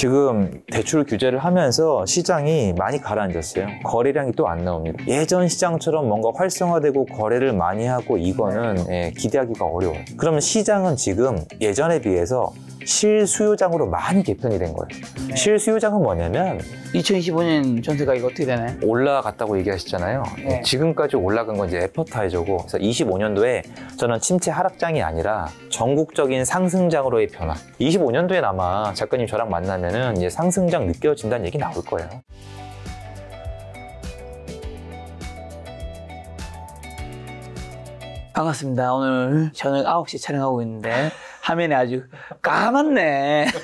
지금 대출 규제를 하면서 시장이 많이 가라앉았어요. 거래량이 또 안 나옵니다. 예전 시장처럼 뭔가 활성화되고 거래를 많이 하고 이거는 예, 기대하기가 어려워요. 그러면 시장은 지금 예전에 비해서 실수요장으로 많이 개편이 된 거예요. 네. 실수요장은 뭐냐면 2025년 전세 가격 어떻게 되나요? 올라갔다고 얘기하셨잖아요. 네. 지금까지 올라간 건 이제 에퍼타이저고 그래서 25년도에 저는 침체 하락장이 아니라 전국적인 상승장으로의 변화. 25년도에 아마 작가님 저랑 만나면은 이제 상승장 느껴진다는 얘기 나올 거예요. 반갑습니다. 오늘 저녁 9시 촬영하고 있는데 화면에 아주 까맣네.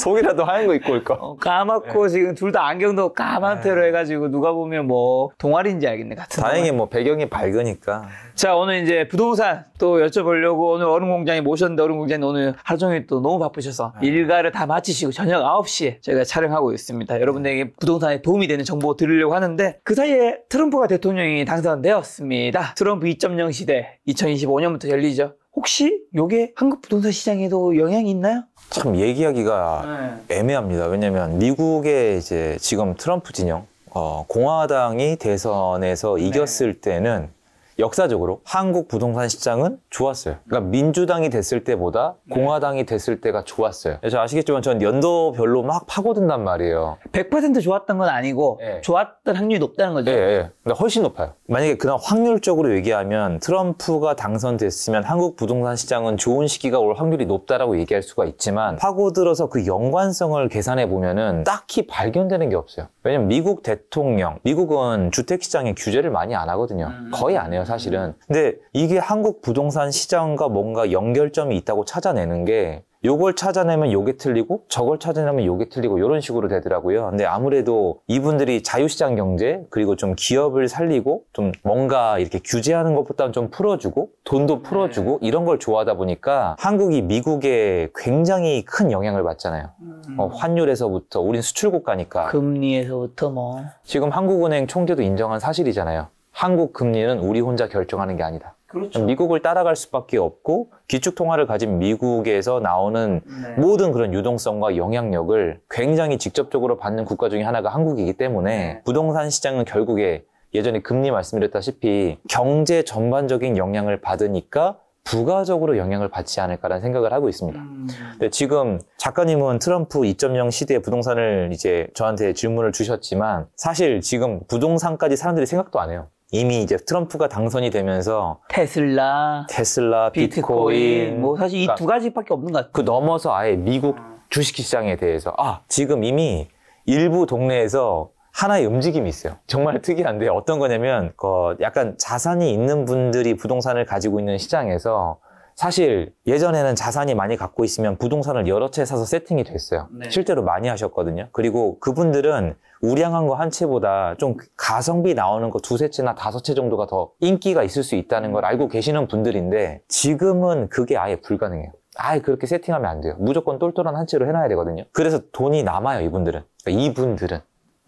속이라도 하얀 거 입고 올까? 어, 까맣고 네. 지금 둘 다 안경도 까맣대로 네. 해가지고 누가 보면 뭐 동아리인지 알겠네 같은. 다행히 동아리. 뭐 배경이 밝으니까. 자 오늘 이제 부동산 또 여쭤보려고 오늘 얼음공장에 모셨는데 얼음공장이 오늘 하루 종일 또 너무 바쁘셔서 네. 일가를 다 마치시고 저녁 9시에 저희가 촬영하고 있습니다. 여러분들에게 네. 부동산에 도움이 되는 정보 드리려고 하는데 그 사이에 트럼프가 대통령이 당선되었습니다. 트럼프 2.0 시대 2025년부터 열리죠. 혹시 이게 한국 부동산 시장에도 영향이 있나요? 참 얘기하기가 네. 애매합니다. 왜냐하면 미국의 이제 지금 트럼프 진영 어, 공화당이 대선에서 네. 이겼을 때는 역사적으로 한국 부동산 시장은 좋았어요. 그러니까 민주당이 됐을 때보다 네. 공화당이 됐을 때가 좋았어요. 그래서 네, 아시겠지만 전 연도별로 막 파고든단 말이에요. 100% 좋았던 건 아니고 예. 좋았던 확률이 높다는 거죠. 예, 예. 그러니까 훨씬 높아요. 만약에 그냥 확률적으로 얘기하면 트럼프가 당선됐으면 한국 부동산 시장은 좋은 시기가 올 확률이 높다라고 얘기할 수가 있지만 파고들어서 그 연관성을 계산해 보면은 딱히 발견되는 게 없어요. 왜냐면 미국 대통령, 미국은 주택 시장에 규제를 많이 안 하거든요. 음. 거의 안 해요. 사실은. 근데 이게 한국 부동산 시장과 뭔가 연결점이 있다고 찾아내는 게 요걸 찾아내면 요게 틀리고 저걸 찾아내면 요게 틀리고 이런 식으로 되더라고요. 근데 아무래도 이분들이 자유시장 경제 그리고 좀 기업을 살리고 좀 뭔가 이렇게 규제하는 것보다는 좀 풀어주고 돈도 네. 풀어주고 이런 걸 좋아하다 보니까 한국이 미국에 굉장히 큰 영향을 받잖아요. 음. 어, 환율에서부터 우린 수출국가니까 금리에서부터 뭐 지금 한국은행 총재도 인정한 사실이잖아요. 한국 금리는 우리 혼자 결정하는 게 아니다. 그렇죠. 미국을 따라갈 수밖에 없고 기축 통화를 가진 미국에서 나오는 네. 모든 그런 유동성과 영향력을 굉장히 직접적으로 받는 국가 중에 하나가 한국이기 때문에 네. 부동산 시장은 결국에 예전에 금리 말씀드렸다시피 경제 전반적인 영향을 받으니까 부가적으로 영향을 받지 않을까라는 생각을 하고 있습니다. 음. 근데 지금 작가님은 트럼프 2.0 시대의 부동산을 이제 저한테 질문을 주셨지만 사실 지금 부동산까지 사람들이 생각도 안 해요. 이미 이제 트럼프가 당선이 되면서 테슬라, 테슬라, 비트코인, 비트코인 뭐 사실 이두 그러니까 가지밖에 없는 것 같아요. 그 넘어서 아예 미국 주식시장에 대해서 아 지금 이미 일부 동네에서 하나의 움직임이 있어요. 정말 특이한데 어떤 거냐면 그 약간 자산이 있는 분들이 부동산을 가지고 있는 시장에서 사실 예전에는 자산이 많이 갖고 있으면 부동산을 여러 채 사서 세팅이 됐어요. 네. 실제로 많이 하셨거든요. 그리고 그분들은 우량한 거 한 채보다 좀 가성비 나오는 거 두세 채나 다섯 채 정도가 더 인기가 있을 수 있다는 걸 알고 계시는 분들인데 지금은 그게 아예 불가능해요. 아예 그렇게 세팅하면 안 돼요. 무조건 똘똘한 한 채로 해놔야 되거든요. 그래서 돈이 남아요, 이분들은. 그러니까 이분들은.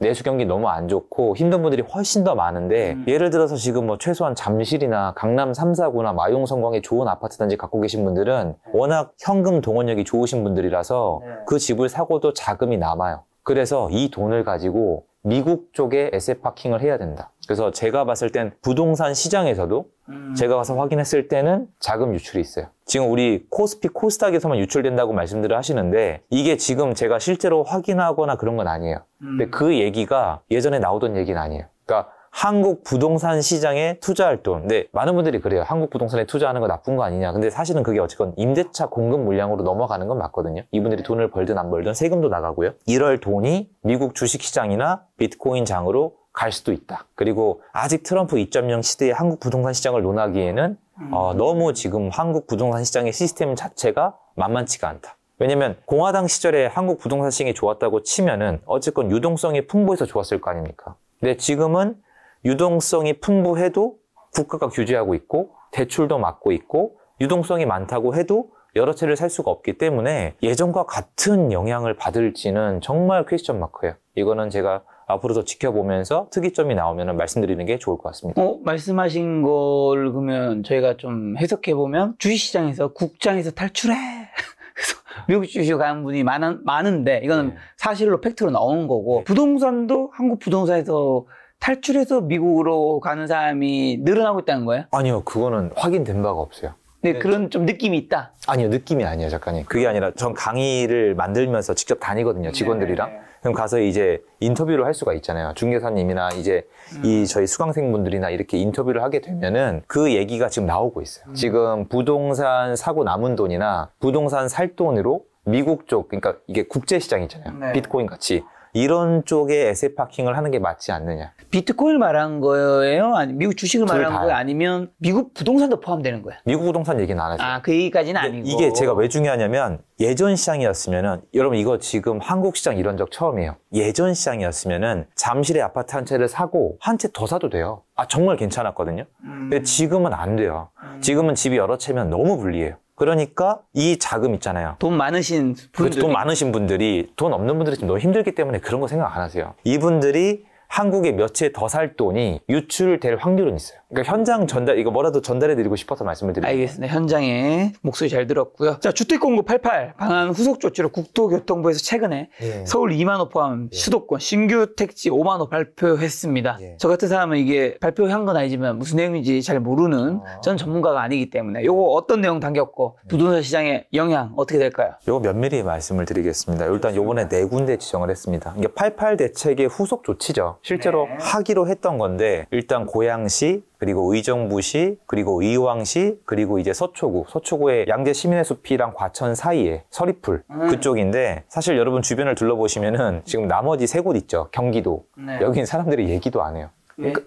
내수 경기 너무 안 좋고 힘든 분들이 훨씬 더 많은데 음. 예를 들어서 지금 뭐 최소한 잠실이나 강남 3사구나 마용성광에 좋은 아파트단지 갖고 계신 분들은 네. 워낙 현금 동원력이 좋으신 분들이라서 네. 그 집을 사고도 자금이 남아요. 그래서 이 돈을 가지고 미국 쪽에 에셋 파킹을 해야 된다. 그래서 제가 봤을 땐 부동산 시장에서도 음. 제가 가서 확인했을 때는 자금 유출이 있어요. 지금 우리 코스피 코스닥에서만 유출된다고 말씀들을 하시는데 이게 지금 제가 실제로 확인하거나 그런 건 아니에요. 음. 근데 그 얘기가 예전에 나오던 얘기는 아니에요. 그러니까 한국 부동산 시장에 투자할 돈. 근 많은 분들이 그래요. 한국 부동산에 투자하는 거 나쁜 거 아니냐. 근데 사실은 그게 어쨌건 임대차 공급 물량으로 넘어가는 건 맞거든요. 이분들이 네. 돈을 벌든 안 벌든 세금도 나가고요. 이럴 돈이 미국 주식시장이나 비트코인 장으로 갈 수도 있다. 그리고 아직 트럼프 2.0 시대의 한국 부동산 시장을 논하기에는 음. 어, 너무 지금 한국 부동산 시장의 시스템 자체가 만만치가 않다. 왜냐면 공화당 시절에 한국 부동산 시장이 좋았다고 치면은 어쨌건 유동성이 풍부해서 좋았을 거 아닙니까? 근데 지금은 유동성이 풍부해도 국가가 규제하고 있고 대출도 막고 있고 유동성이 많다고 해도 여러 채를 살 수가 없기 때문에 예전과 같은 영향을 받을지는 정말 퀘스천 마크예요. 이거는 제가 앞으로 도 지켜보면서 특이점이 나오면 말씀드리는 게 좋을 것 같습니다. 어, 말씀하신 걸 그러면 저희가 좀 해석해 보면 주식시장에서 국장에서 탈출해. 미국 주식 가는 분이 많은, 많은데 이거는 네. 사실로 팩트로 나오는 거고 네. 부동산도 한국 부동산에서 탈출해서 미국으로 가는 사람이 늘어나고 있다는 거예요? 아니요, 그거는 확인된 바가 없어요. 네, 네, 그런 좀 느낌이 있다. 아니요, 느낌이 아니에요, 작가님. 그게 아니라 전 강의를 만들면서 직접 다니거든요, 직원들이랑. 네. 네. 그럼 가서 이제 인터뷰를 할 수가 있잖아요. 중개사님이나 이제 음. 이 저희 수강생분들이나 이렇게 인터뷰를 하게 되면은 그 얘기가 지금 나오고 있어요. 음. 지금 부동산 사고 남은 돈이나 부동산 살 돈으로 미국 쪽, 그러니까 이게 국제시장 있잖아요. 네. 비트코인 같이. 이런 쪽에 에세 파킹을 하는 게 맞지 않느냐. 비트코인을 말한 거예요? 아니 미국 주식을 말한 거예요? 아니면 미국 부동산도 포함되는 거예요? 미국 부동산 얘기는 안하요 아, 그 얘기까지는 아니고. 이게 제가 왜 중요하냐면 예전 시장이었으면은 여러분 이거 지금 한국 시장 이런 적 처음이에요. 예전 시장이었으면은 잠실에 아파트 한 채를 사고 한 채 더 사도 돼요. 아 정말 괜찮았거든요. 음. 근데 지금은 안 돼요. 음. 지금은 집이 여러 채면 너무 불리해요. 그러니까 이 자금 있잖아요. 돈 많으신 분들. 그렇죠. 돈 많으신 분들이 돈 없는 분들이 지금 너무 힘들기 때문에 그런 거 생각 안 하세요. 이분들이 한국에 며칠 더살 돈이 유출될 확률은 있어요. 그러니까 현장 전달 이거 뭐라도 전달해드리고 싶어서 말씀을 드립니다. 알겠습니다. 현장에 목소리 잘 들었고요. 자 주택공급 88 방안 후속 조치로 국토교통부에서 최근에 예. 서울 2만 호 포함 예. 수도권 신규 택지 5만 호 발표했습니다. 예. 저 같은 사람은 이게 발표한 건 아니지만 무슨 내용인지 잘 모르는 아. 전 전문가가 아니기 때문에 요거 어떤 내용 담겼고 예. 부동산 시장의 영향 어떻게 될까요? 요거 면밀히 말씀을 드리겠습니다. 일단 요번에 네 군데 지정을 했습니다. 이게 88 대책의 후속 조치죠. 실제로 네. 하기로 했던 건데 일단 고양시 그리고 의정부시, 그리고 의왕시, 그리고 이제 서초구, 서초구의 양재 시민의 숲이랑 과천 사이에 서리풀 음. 그쪽인데 사실 여러분 주변을 둘러보시면은 지금 나머지 세 곳 있죠 경기도 네. 여는 사람들이 얘기도 안 해요. 그러니까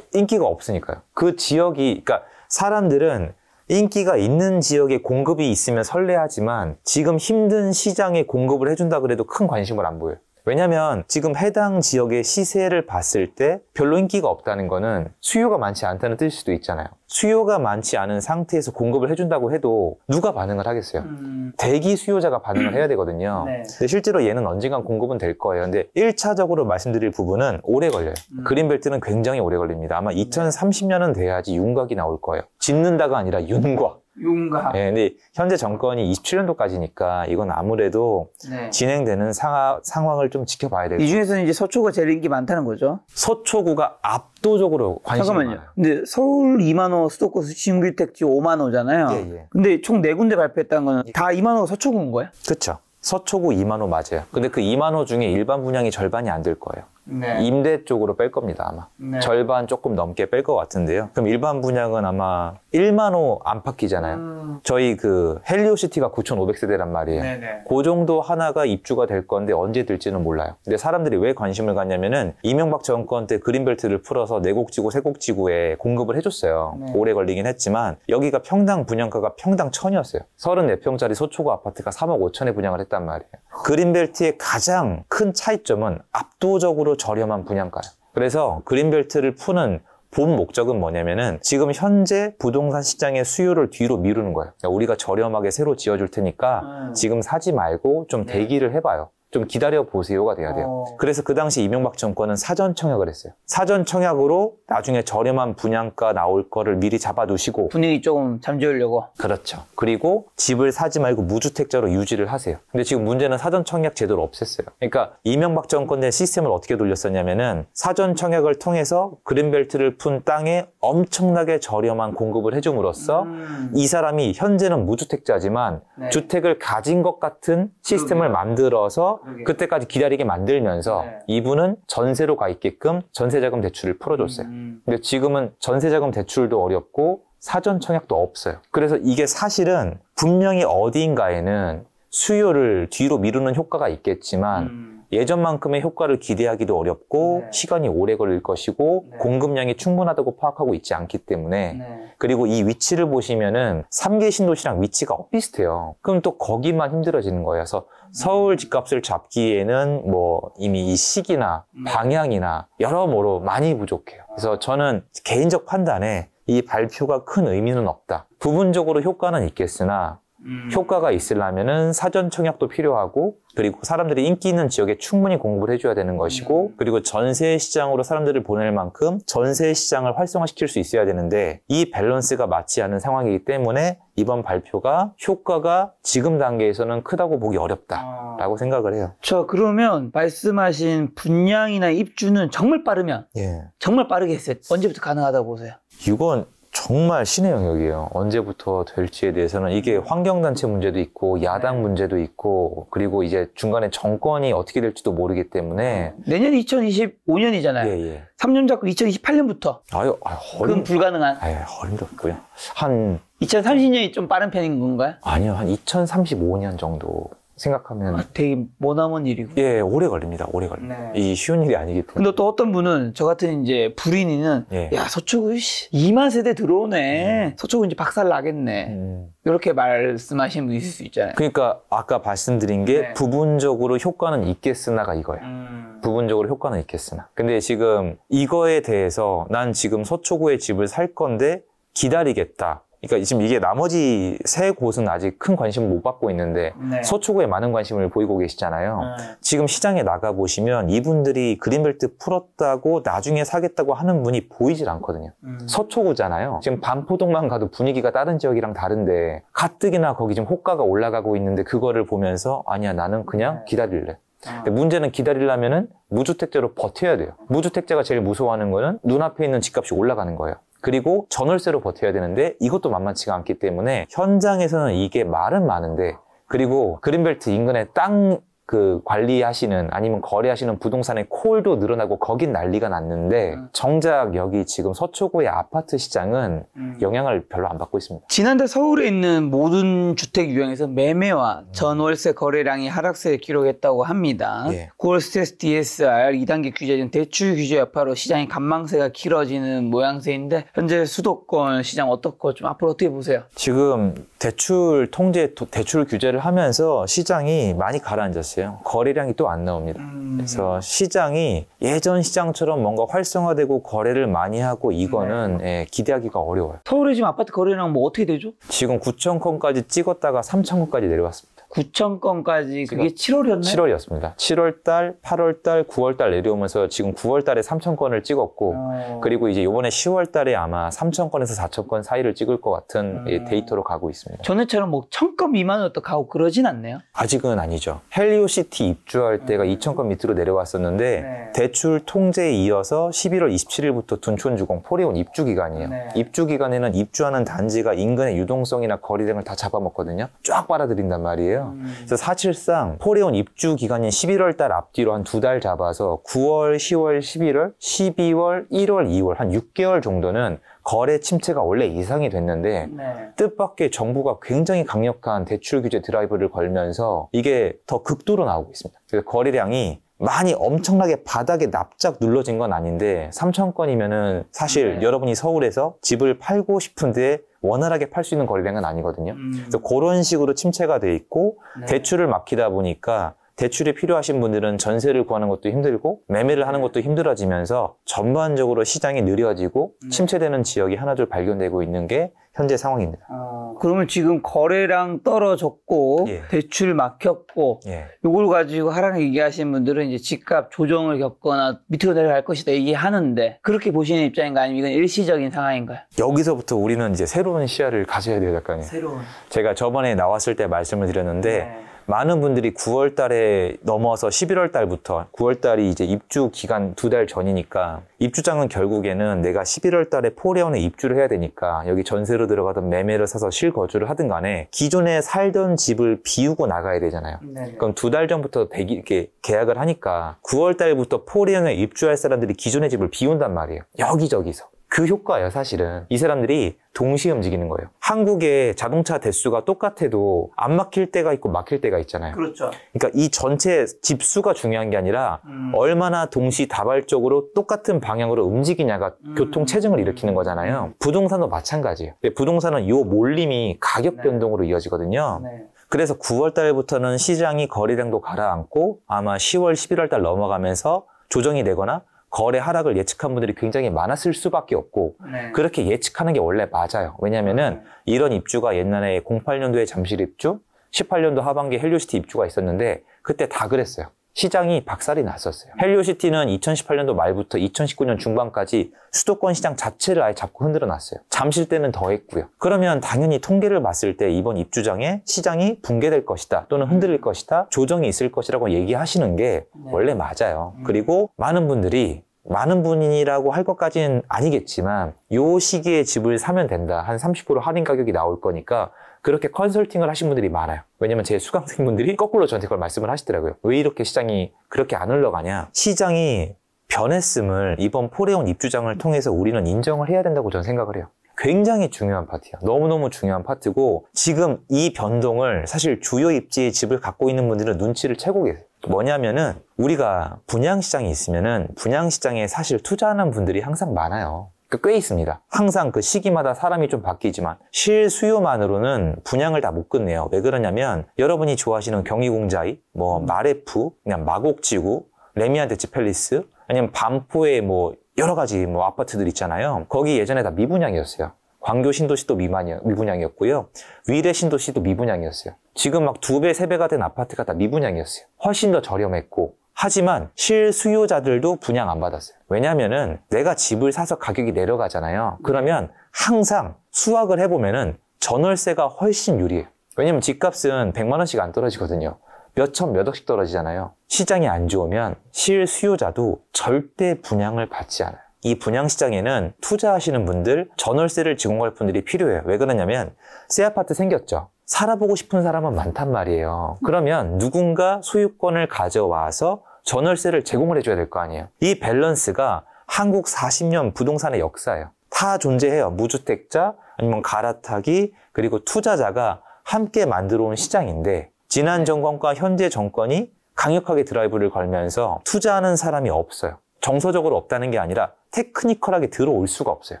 인기가 없으니까요. 그 지역이 그러니까 사람들은 인기가 있는 지역에 공급이 있으면 설레하지만 지금 힘든 시장에 공급을 해준다 그래도 큰 관심을 안 보여요. 왜냐면 지금 해당 지역의 시세를 봤을 때 별로 인기가 없다는 거는 수요가 많지 않다는 뜻일 수도 있잖아요. 수요가 많지 않은 상태에서 공급을 해준다고 해도 누가 반응을 하겠어요? 음. 대기 수요자가 반응을 해야 되거든요. 네. 근데 실제로 얘는 언젠간 공급은 될 거예요. 근데 1차적으로 말씀드릴 부분은 오래 걸려요. 음. 그린벨트는 굉장히 오래 걸립니다. 아마 2030년은 돼야지 윤곽이 나올 거예요. 짓는다가 아니라 윤곽. 윤곽. 네, 근데 현재 정권이 27년도까지니까 이건 아무래도 네. 진행되는 상하, 상황을 좀 지켜봐야 돼요. 이 중에서는 이제 서초가 제일 인기 많다는 거죠. 서초구가 압도적으로 관심이 잠깐만요. 많아요. 근데 서울 2만호 수도권 신규택지 5만호잖아요. 예, 예. 근데 총 네 군데 발표했다는 거는 예. 다2만호 서초구인 거예요? 그렇죠. 서초구 2만호 맞아요. 근데 그 2만호 중에 일반 분양이 절반이 안 될 거예요. 네. 임대 쪽으로 뺄 겁니다 아마 네. 절반 조금 넘게 뺄 것 같은데요 그럼 일반 분양은 아마 1만 호 안팎이잖아요 음. 저희 그 헬리오시티가 9,500세대란 말이에요 네네. 네. 그 정도 하나가 입주가 될 건데 언제 될지는 몰라요 근데 사람들이 왜 관심을 갖냐면은 이명박 정권 때 그린벨트를 풀어서 내곡지구 네 세곡지구에 공급을 해줬어요 네. 오래 걸리긴 했지만 여기가 평당 분양가가 평당 천이었어요 34평짜리 소초구 아파트가 3억 5천에 분양을 했단 말이에요 그린벨트의 가장 큰 차이점은 압도적으로 저렴한 분양가요. 그래서 그린벨트를 푸는 본 목적은 뭐냐면은 지금 현재 부동산 시장의 수요를 뒤로 미루는 거예요. 그러니까 우리가 저렴하게 새로 지어줄 테니까 음. 지금 사지 말고 좀 네. 대기를 해봐요. 좀 기다려 보세요가 돼야 돼요. 어. 그래서 그 당시 이명박 정권은 사전 청약을 했어요. 사전 청약으로 나중에 저렴한 분양가 나올 거를 미리 잡아두시고 분위기 조금 잠재우려고. 그렇죠. 그리고 집을 사지 말고 무주택자로 유지를 하세요. 근데 지금 문제는 사전 청약 제도를 없앴어요. 그러니까 이명박 정권 의 시스템을 어떻게 돌렸었냐면은 사전 청약을 통해서 그린벨트를 푼 땅에 엄청나게 저렴한 공급을 해줌으로써 음. 이 사람이 현재는 무주택자지만 네. 주택을 가진 것 같은 시스템을 그러게 만들어서 그때까지 기다리게 만들면서 네. 이분은 전세로 가 있게끔 전세자금 대출을 풀어줬어요. 음. 음. 근데 지금은 전세자금 대출도 어렵고 사전 청약도 없어요. 그래서 이게 사실은 분명히 어디인가에는 수요를 뒤로 미루는 효과가 있겠지만 음. 예전만큼의 효과를 기대하기도 어렵고 네. 시간이 오래 걸릴 것이고 네. 공급량이 충분하다고 파악하고 있지 않기 때문에 네. 그리고 이 위치를 보시면은 3개 신도시랑 위치가 비슷해요. 그럼 또 거기만 힘들어지는 거예요. 그래서 서울 집값을 잡기에는 뭐 이미 이 시기나 음. 방향이나 여러모로 많이 부족해요. 그래서 저는 개인적 판단에 이 발표가 큰 의미는 없다. 부분적으로 효과는 있겠으나 음. 효과가 있으려면은 사전 청약도 필요하고 그리고 사람들이 인기 있는 지역에 충분히 공급을 해줘야 되는 것이고 음. 그리고 전세 시장으로 사람들을 보낼 만큼 전세 시장을 활성화시킬 수 있어야 되는데 이 밸런스가 맞지 않은 상황이기 때문에 이번 발표가 효과가 지금 단계에서는 크다고 보기 어렵다라고 아... 생각을 해요. 자 그러면 말씀하신 분양이나 입주는 정말 빠르면 예. 정말 빠르게 했어요. 언제부터 가능하다고 보세요? 이건 정말 신의 영역이에요. 언제부터 될지에 대해서는 이게 음. 환경단체 문제도 있고 야당 네. 문제도 있고 그리고 이제 중간에 정권이 어떻게 될지도 모르기 때문에 음. 내년 2025년이잖아요. 예, 예. 3년 잡고 2028년부터. 아유, 아유 어림, 그건 불가능한. 아유, 어림도 없고요. 한 2030년이 좀 빠른 편인 건가요? 아니요, 한 2035년 정도. 생각하면 아, 되게 모나먼 일이고 예 오래 걸립니다 오래 걸립니다 네. 이 쉬운 일이 아니기 때문에 근데 또 어떤 분은 저 같은 이제 불인이는 예. 야 서초구 씨 2만 세대 들어오네 음. 서초구 이제 박살 나겠네 음. 이렇게 말씀하신는분 있을 수 있잖아요 그러니까 아까 말씀드린 게 네. 부분적으로 효과는 있겠으나가 이거예요 음. 부분적으로 효과는 있겠으나 근데 지금 이거에 대해서 난 지금 서초구에 집을 살 건데 기다리겠다 그러니까 지금 이게 나머지 세 곳은 아직 큰 관심을 못 받고 있는데 네. 서초구에 많은 관심을 보이고 계시잖아요. 음. 지금 시장에 나가 보시면 이분들이 그린벨트 풀었다고 나중에 사겠다고 하는 분이 보이질 않거든요. 음. 서초구잖아요. 지금 반포동만 가도 분위기가 다른 지역이랑 다른데 가뜩이나 거기 지금 호가가 올라가고 있는데 그거를 보면서 아니야 나는 그냥 네. 기다릴래. 아. 근데 문제는 기다리려면은 무주택자로 버텨야 돼요. 무주택자가 제일 무서워하는 거는 눈앞에 있는 집값이 올라가는 거예요. 그리고 전월세로 버텨야 되는데 이것도 만만치가 않기 때문에 현장에서는 이게 말은 많은데 그리고 그린벨트 인근의 땅그 관리하시는 아니면 거래하시는 부동산의 콜도 늘어나고 거긴 난리가 났는데 음. 정작 여기 지금 서초구의 아파트 시장은 음. 영향을 별로 안 받고 있습니다. 지난달 서울에 있는 모든 주택 유형에서 매매와 음. 전월세 거래량이 하락세를 기록했다고 합니다. 예. 9월 스트레스 DSR 2단계 규제 등 대출 규제 여파로 시장의 관망세가 길어지는 모양새인데 현재 수도권 시장 어떻고 좀 앞으로 어떻게 보세요? 지금 대출 통제 대출 규제를 하면서 시장이 많이 가라앉았어요. 있어요. 거래량이 또 안 나옵니다. 음. 그래서 시장이 예전 시장처럼 뭔가 활성화되고 거래를 많이 하고 이거는 네. 예, 기대하기가 어려워요. 서울의 지금 아파트 거래량 뭐 어떻게 되죠? 지금 9천 건까지 찍었다가 3천 건까지 내려왔습니다. 9천 건까지 그게 7월이었나요? 7월이었습니다. 7월 달, 8월 달, 9월 달 내려오면서 지금 9월 달에 3천 건을 찍었고 어... 그리고 이제 이번에 10월 달에 아마 3천 건에서 4천 건 사이를 찍을 것 같은 음... 데이터로 가고 있습니다. 전에처럼 뭐1건 미만으로 가고 그러진 않네요. 아직은 아니죠. 헬리오시티 입주할 때가 음... 2천 건 밑으로 내려왔었는데 네. 대출 통제에 이어서 11월 27일부터 둔촌주공 포레온 입주 기간이에요. 네. 입주 기간에는 입주하는 단지가 인근의 유동성이나 거리 등을 다 잡아먹거든요. 쫙 빨아들인단 말이에요. 거예요. 그래서 사실상 포레온 입주 기간인 11월 달 앞뒤로 한 두 달 잡아서 9월, 10월, 11월, 12월, 1월, 2월 한 6개월 정도는 거래 침체가 원래 이상이 됐는데 네. 뜻밖의 정부가 굉장히 강력한 대출 규제 드라이브를 걸면서 이게 더 극도로 나오고 있습니다. 그래서 거래량이 많이 엄청나게 바닥에 납작 눌러진 건 아닌데 3천 건이면은 사실 네. 여러분이 서울에서 집을 팔고 싶은데 원활하게 팔 수 있는 거리량은 아니거든요. 음. 그래서 그런 식으로 침체가 돼 있고 네. 대출을 막히다 보니까 대출이 필요하신 분들은 전세를 구하는 것도 힘들고 매매를 하는 네. 것도 힘들어지면서 전반적으로 시장이 느려지고 음. 침체되는 지역이 하나둘 발견되고 있는 게 현재 상황입니다. 아, 그러면 지금 거래량 떨어졌고 예. 대출 막혔고 예. 요걸 가지고 하락 얘기하시는 분들은 이제 집값 조정을 겪거나 밑으로 내려갈 것이다 얘기하는데 그렇게 보시는 입장인가 아니면 이건 일시적인 상황인가요? 여기서부터 우리는 이제 새로운 시야를 가져야 돼요, 작가님. 새로운. 제가 저번에 나왔을 때 말씀을 드렸는데 네. 많은 분들이 9월 달에 넘어서 11월 달부터 9월 달이 이제 입주 기간 두 달 전이니까 입주장은 결국에는 내가 11월 달에 포레온에 입주를 해야 되니까 여기 전세로 들어가던 매매를 사서 실거주를 하든 간에 기존에 살던 집을 비우고 나가야 되잖아요. 네네. 네. 그럼 두 달 전부터 대기, 이렇게 계약을 하니까 9월 달부터 포레온에 입주할 사람들이 기존의 집을 비운단 말이에요. 여기저기서. 그 효과예요, 사실은. 이 사람들이 동시에 움직이는 거예요. 한국의 자동차 대수가 똑같아도 안 막힐 때가 있고 막힐 때가 있잖아요. 그렇죠. 그러니까 이 전체 집수가 중요한 게 아니라 음. 얼마나 동시다발적으로 똑같은 방향으로 움직이냐가 음. 교통 체증을 일으키는 거잖아요. 음. 부동산도 마찬가지예요. 부동산은 이 몰림이 가격 네. 변동으로 이어지거든요. 네. 그래서 9월 달부터는 시장이 거래량도 가라앉고 아마 10월, 11월 달 넘어가면서 조정이 되거나 거래 하락을 예측한 분들이 굉장히 많았을 수밖에 없고 네. 그렇게 예측하는 게 원래 맞아요. 왜냐면은 하 네. 이런 입주가 옛날에 08년도에 잠실 입주, 18년도 하반기 헬리오시티 입주가 있었는데 그때 다 그랬어요. 시장이 박살이 났었어요. 헬리오시티는 2018년도 말부터 2019년 중반까지 수도권 시장 자체를 아예 잡고 흔들어 놨어요. 잠실 때는 더 했고요. 그러면 당연히 통계를 봤을 때 이번 입주장에 시장이 붕괴될 것이다 또는 흔들릴 것이다 조정이 있을 것이라고 얘기하시는 게 네. 원래 맞아요. 음. 그리고 많은 분들이 많은 분이라고 할 것까지는 아니겠지만 요 시기에 집을 사면 된다. 한 30% 할인 가격이 나올 거니까 그렇게 컨설팅을 하신 분들이 많아요. 왜냐면 제 수강생분들이 거꾸로 저한테 그걸 말씀을 하시더라고요. 왜 이렇게 시장이 그렇게 안 흘러가냐. 시장이 변했음을 이번 포레온 입주장을 통해서 우리는 인정을 해야 된다고 저는 생각을 해요. 굉장히 중요한 파트야. 너무너무 중요한 파트고 지금 이 변동을 사실 주요 입지의 집을 갖고 있는 분들은 눈치를 채고 계세요. 뭐냐면은 우리가 분양시장이 있으면은 분양시장에 사실 투자하는 분들이 항상 많아요. 그 꽤 있습니다. 항상 그 시기마다 사람이 좀 바뀌지만 실수요만으로는 분양을 다 못 끝내요. 왜 그러냐면 여러분이 좋아하시는 경희공자이, 뭐 음. 마레프, 그냥 마곡지구, 레미안데치 팰리스, 아니면 반포의 뭐 여러 가지 뭐 아파트들 있잖아요. 거기 예전에 다 미분양이었어요. 광교 신도시도 미만이, 미분양이었고요. 위례 신도시도 미분양이었어요. 지금 막 두 배, 세 배가 된 아파트가 다 미분양이었어요. 훨씬 더 저렴했고 하지만 실수요자들도 분양 안 받았어요. 왜냐면은 내가 집을 사서 가격이 내려가잖아요. 그러면 항상 수확을 해보면은 전월세가 훨씬 유리해요. 왜냐면 집값은 100만 원씩 안 떨어지거든요. 몇천 몇 억씩 떨어지잖아요. 시장이 안 좋으면 실수요자도 절대 분양을 받지 않아요. 이 분양시장에는 투자하시는 분들, 전월세를 제공할 분들이 필요해요. 왜 그러냐면 새 아파트 생겼죠. 살아보고 싶은 사람은 많단 말이에요. 그러면 누군가 소유권을 가져와서 전월세를 제공을 해줘야 될 거 아니에요. 이 밸런스가 한국 40년 부동산의 역사예요. 다 존재해요. 무주택자, 아니면 갈아타기, 그리고 투자자가 함께 만들어 온 시장인데 지난 네. 정권과 현재 정권이 강력하게 드라이브를 걸면서 투자하는 사람이 없어요. 정서적으로 없다는 게 아니라 테크니컬하게 들어올 수가 없어요.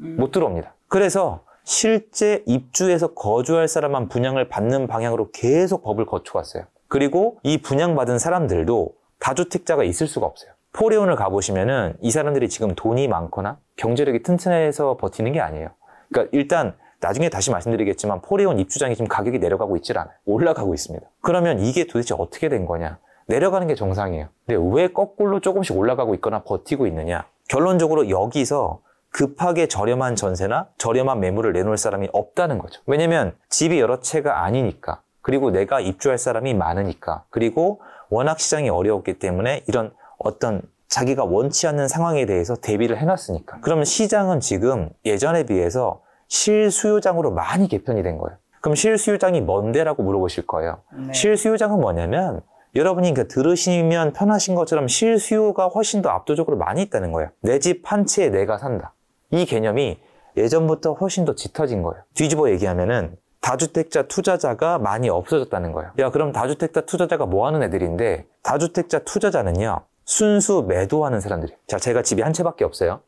음. 못 들어옵니다. 그래서 실제 입주해서 거주할 사람만 분양을 받는 방향으로 계속 법을 거쳐왔어요. 그리고 이 분양받은 사람들도 다주택자가 있을 수가 없어요. 포레온을 가보시면은 이 사람들이 지금 돈이 많거나 경제력이 튼튼해서 버티는 게 아니에요. 그러니까 일단 나중에 다시 말씀드리겠지만 포레온 입주장이 지금 가격이 내려가고 있질 않아요. 올라가고 있습니다. 그러면 이게 도대체 어떻게 된 거냐? 내려가는 게 정상이에요. 근데 왜 거꾸로 조금씩 올라가고 있거나 버티고 있느냐? 결론적으로 여기서 급하게 저렴한 전세나 저렴한 매물을 내놓을 사람이 없다는 거죠. 왜냐면 집이 여러 채가 아니니까. 그리고 내가 입주할 사람이 많으니까. 그리고 워낙 시장이 어려웠기 때문에 이런 어떤 자기가 원치 않는 상황에 대해서 대비를 해놨으니까. 그러면 시장은 지금 예전에 비해서 실수요장으로 많이 개편이 된 거예요. 그럼 실수요장이 뭔데라고 물어보실 거예요. 네. 실수요장은 뭐냐면 여러분이 그러니까 들으시면 편하신 것처럼 실수요가 훨씬 더 압도적으로 많이 있다는 거예요. 내 집 한 채에 내가 산다. 이 개념이 예전부터 훨씬 더 짙어진 거예요. 뒤집어 얘기하면은 다주택자 투자자가 많이 없어졌다는 거예요. 야, 그럼 다주택자 투자자가 뭐 하는 애들인데 다주택자 투자자는요. 순수 매도하는 사람들이. 에 자, 제가 집이 한 채밖에 없어요.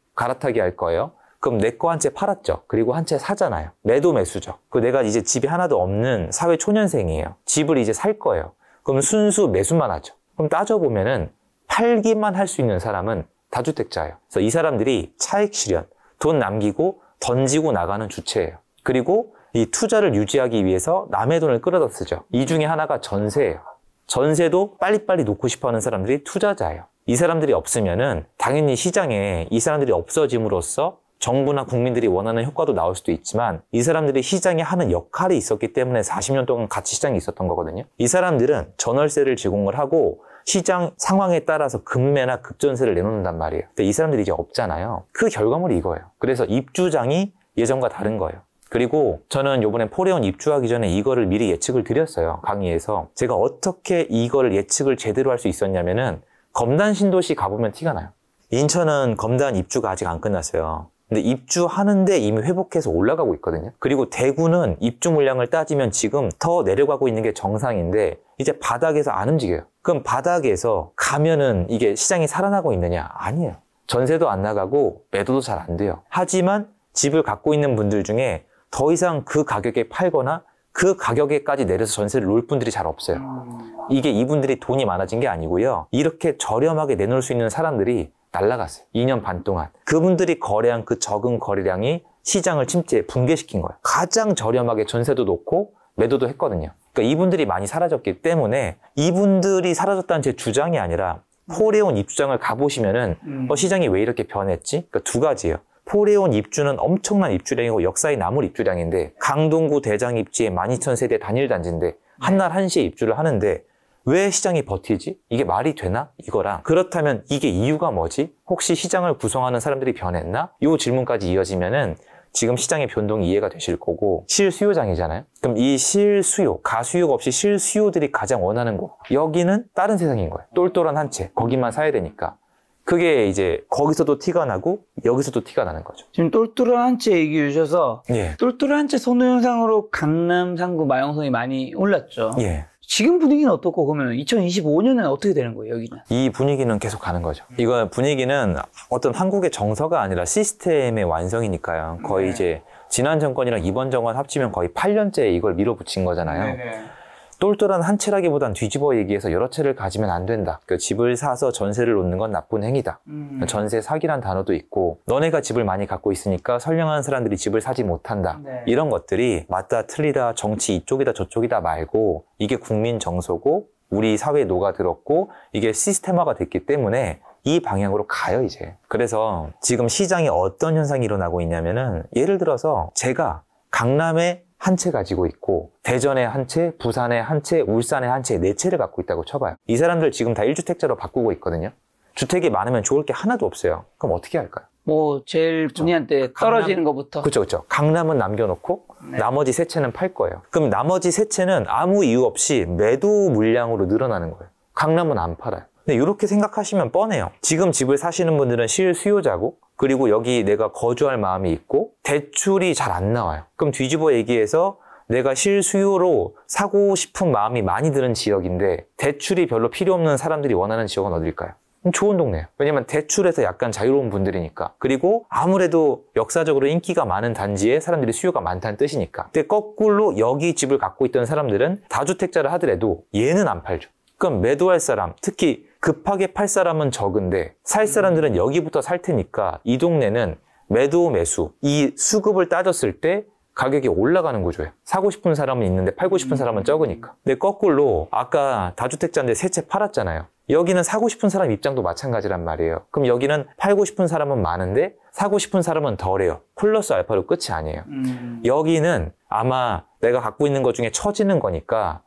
갈아타기 할 거예요. 그럼 내 거 한 채 팔았죠. 그리고 한 채 사잖아요. 매도 매수죠. 그 내가 이제 집이 하나도 없는 사회 초년생이에요. 집을 이제 살 거예요. 그럼 순수 매수만 하죠. 그럼 따져보면은 팔기만 할 수 있는 사람은 다주택자예요. 그래서 이 사람들이 차익 실현, 돈 남기고 던지고 나가는 주체예요. 그리고 이 투자를 유지하기 위해서 남의 돈을 끌어다 쓰죠. 이 중에 하나가 전세예요. 전세도 빨리빨리 놓고 싶어하는 사람들이 투자자예요. 이 사람들이 없으면은 당연히 시장에 이 사람들이 없어짐으로써 정부나 국민들이 원하는 효과도 나올 수도 있지만 이 사람들이 시장에 하는 역할이 있었기 때문에 40년 동안 같이 시장에 있었던 거거든요. 이 사람들은 전월세를 제공을 하고 시장 상황에 따라서 급매나 급전세를 내놓는단 말이에요. 근데 이 사람들이 이제 없잖아요. 그 결과물이 이거예요. 그래서 입주장이 예전과 다른 거예요. 그리고 저는 요번에 포레온 입주하기 전에 이거를 미리 예측을 드렸어요. 강의에서. 제가 어떻게 이걸 예측을 제대로 할 수 있었냐면은 검단 신도시 가보면 티가 나요. 인천은 검단 입주가 아직 안 끝났어요. 근데 입주하는데 이미 회복해서 올라가고 있거든요. 그리고 대구는 입주 물량을 따지면 지금 더 내려가고 있는 게 정상인데 이제 바닥에서 안 움직여요. 그럼 바닥에서 가면은 이게 시장이 살아나고 있느냐? 아니에요. 전세도 안 나가고 매도도 잘 안 돼요. 하지만 집을 갖고 있는 분들 중에 더 이상 그 가격에 팔거나 그 가격에까지 내려서 전세를 놓을 분들이 잘 없어요. 이게 이분들이 돈이 많아진 게 아니고요. 이렇게 저렴하게 내놓을 수 있는 사람들이 날라갔어요. 2년 반 동안. 그분들이 거래한 그 적은 거래량이 시장을 침체, 붕괴시킨 거예요. 가장 저렴하게 전세도 놓고 매도도 했거든요. 그러니까 이분들이 많이 사라졌기 때문에 이분들이 사라졌다는 제 주장이 아니라 음. 포레온 입주장을 가보시면은 음. 어, 시장이 왜 이렇게 변했지? 그러니까 두 가지예요. 포레온 입주는 엄청난 입주량이고 역사의 남을 입주량인데 강동구 대장 입지에 12,000세대 단일 단지인데 한 날 한시에 입주를 하는데 왜 시장이 버티지? 이게 말이 되나? 이거랑 그렇다면 이게 이유가 뭐지? 혹시 시장을 구성하는 사람들이 변했나? 이 질문까지 이어지면은 지금 시장의 변동이 이해가 되실 거고 실수요장이잖아요. 그럼 이 실수요, 가수요가 없이 실수요들이 가장 원하는 곳 여기는 다른 세상인 거예요. 똘똘한 한 채, 거기만 사야 되니까 그게 이제 거기서도 티가 나고 여기서도 티가 나는 거죠. 지금 똘똘한 채 얘기해 주셔서 예. 똘똘한 채선우영상으로 강남 상구 마영성이 많이 올랐죠. 예. 지금 분위기는 어떻고 그러면 2025년에는 어떻게 되는 거예요 여기는? 이 분위기는 계속 가는 거죠. 이건 분위기는 어떤 한국의 정서가 아니라 시스템의 완성이니까요. 거의 네. 이제 지난 정권이랑 이번 정권 합치면 거의 8년째 이걸 밀어붙인 거잖아요. 네, 네. 똘똘한 한 채라기보단 뒤집어 얘기해서 여러 채를 가지면 안 된다. 그 집을 사서 전세를 놓는 건 나쁜 행위다. 음. 그러니까 전세 사기란 단어도 있고 너네가 집을 많이 갖고 있으니까 선량한 사람들이 집을 사지 못한다. 네. 이런 것들이 맞다 틀리다 정치 이쪽이다 저쪽이다 말고 이게 국민 정서고 우리 사회에 녹아들었고 이게 시스템화가 됐기 때문에 이 방향으로 가요 이제 그래서 지금 시장에 어떤 현상이 일어나고 있냐면은 예를 들어서 제가 강남에 한채 가지고 있고 대전에 한 채, 부산에 한 채, 울산에 한 채, 네 채를 갖고 있다고 쳐봐요. 이 사람들 지금 다 1주택자로 바꾸고 있거든요. 주택이 많으면 좋을 게 하나도 없어요. 그럼 어떻게 할까요? 뭐 제일 그렇죠. 본인한테 떨어지는 것부터. 그렇죠, 그렇죠. 강남은 남겨놓고 네. 나머지 세 채는 팔 거예요. 그럼 나머지 세 채는 아무 이유 없이 매도 물량으로 늘어나는 거예요. 강남은 안 팔아요. 근데 이렇게 생각하시면 뻔해요. 지금 집을 사시는 분들은 실 수요자고 그리고 여기 내가 거주할 마음이 있고 대출이 잘 안 나와요. 그럼 뒤집어 얘기해서 내가 실수요로 사고 싶은 마음이 많이 드는 지역인데 대출이 별로 필요 없는 사람들이 원하는 지역은 어딜까요? 좋은 동네예요. 왜냐면 대출에서 약간 자유로운 분들이니까. 그리고 아무래도 역사적으로 인기가 많은 단지에 사람들이 수요가 많다는 뜻이니까. 근데 거꾸로 여기 집을 갖고 있던 사람들은 다주택자를 하더라도 얘는 안 팔죠. 그럼 매도할 사람, 특히 급하게 팔 사람은 적은데 살 사람들은 여기부터 살 테니까 이 동네는 매도 매수 이 수급을 따졌을 때 가격이 올라가는 구조예요. 사고 싶은 사람은 있는데 팔고 싶은 사람은 적으니까. 근데 거꾸로 아까 다주택자인데 세채 팔았잖아요. 여기는 사고 싶은 사람 입장도 마찬가지란 말이에요. 그럼 여기는 팔고 싶은 사람은 많은데 사고 싶은 사람은 덜해요. 플러스 알파로 끝이 아니에요. 음. 여기는 아마 내가 갖고 있는 것 중에 처지는 거니까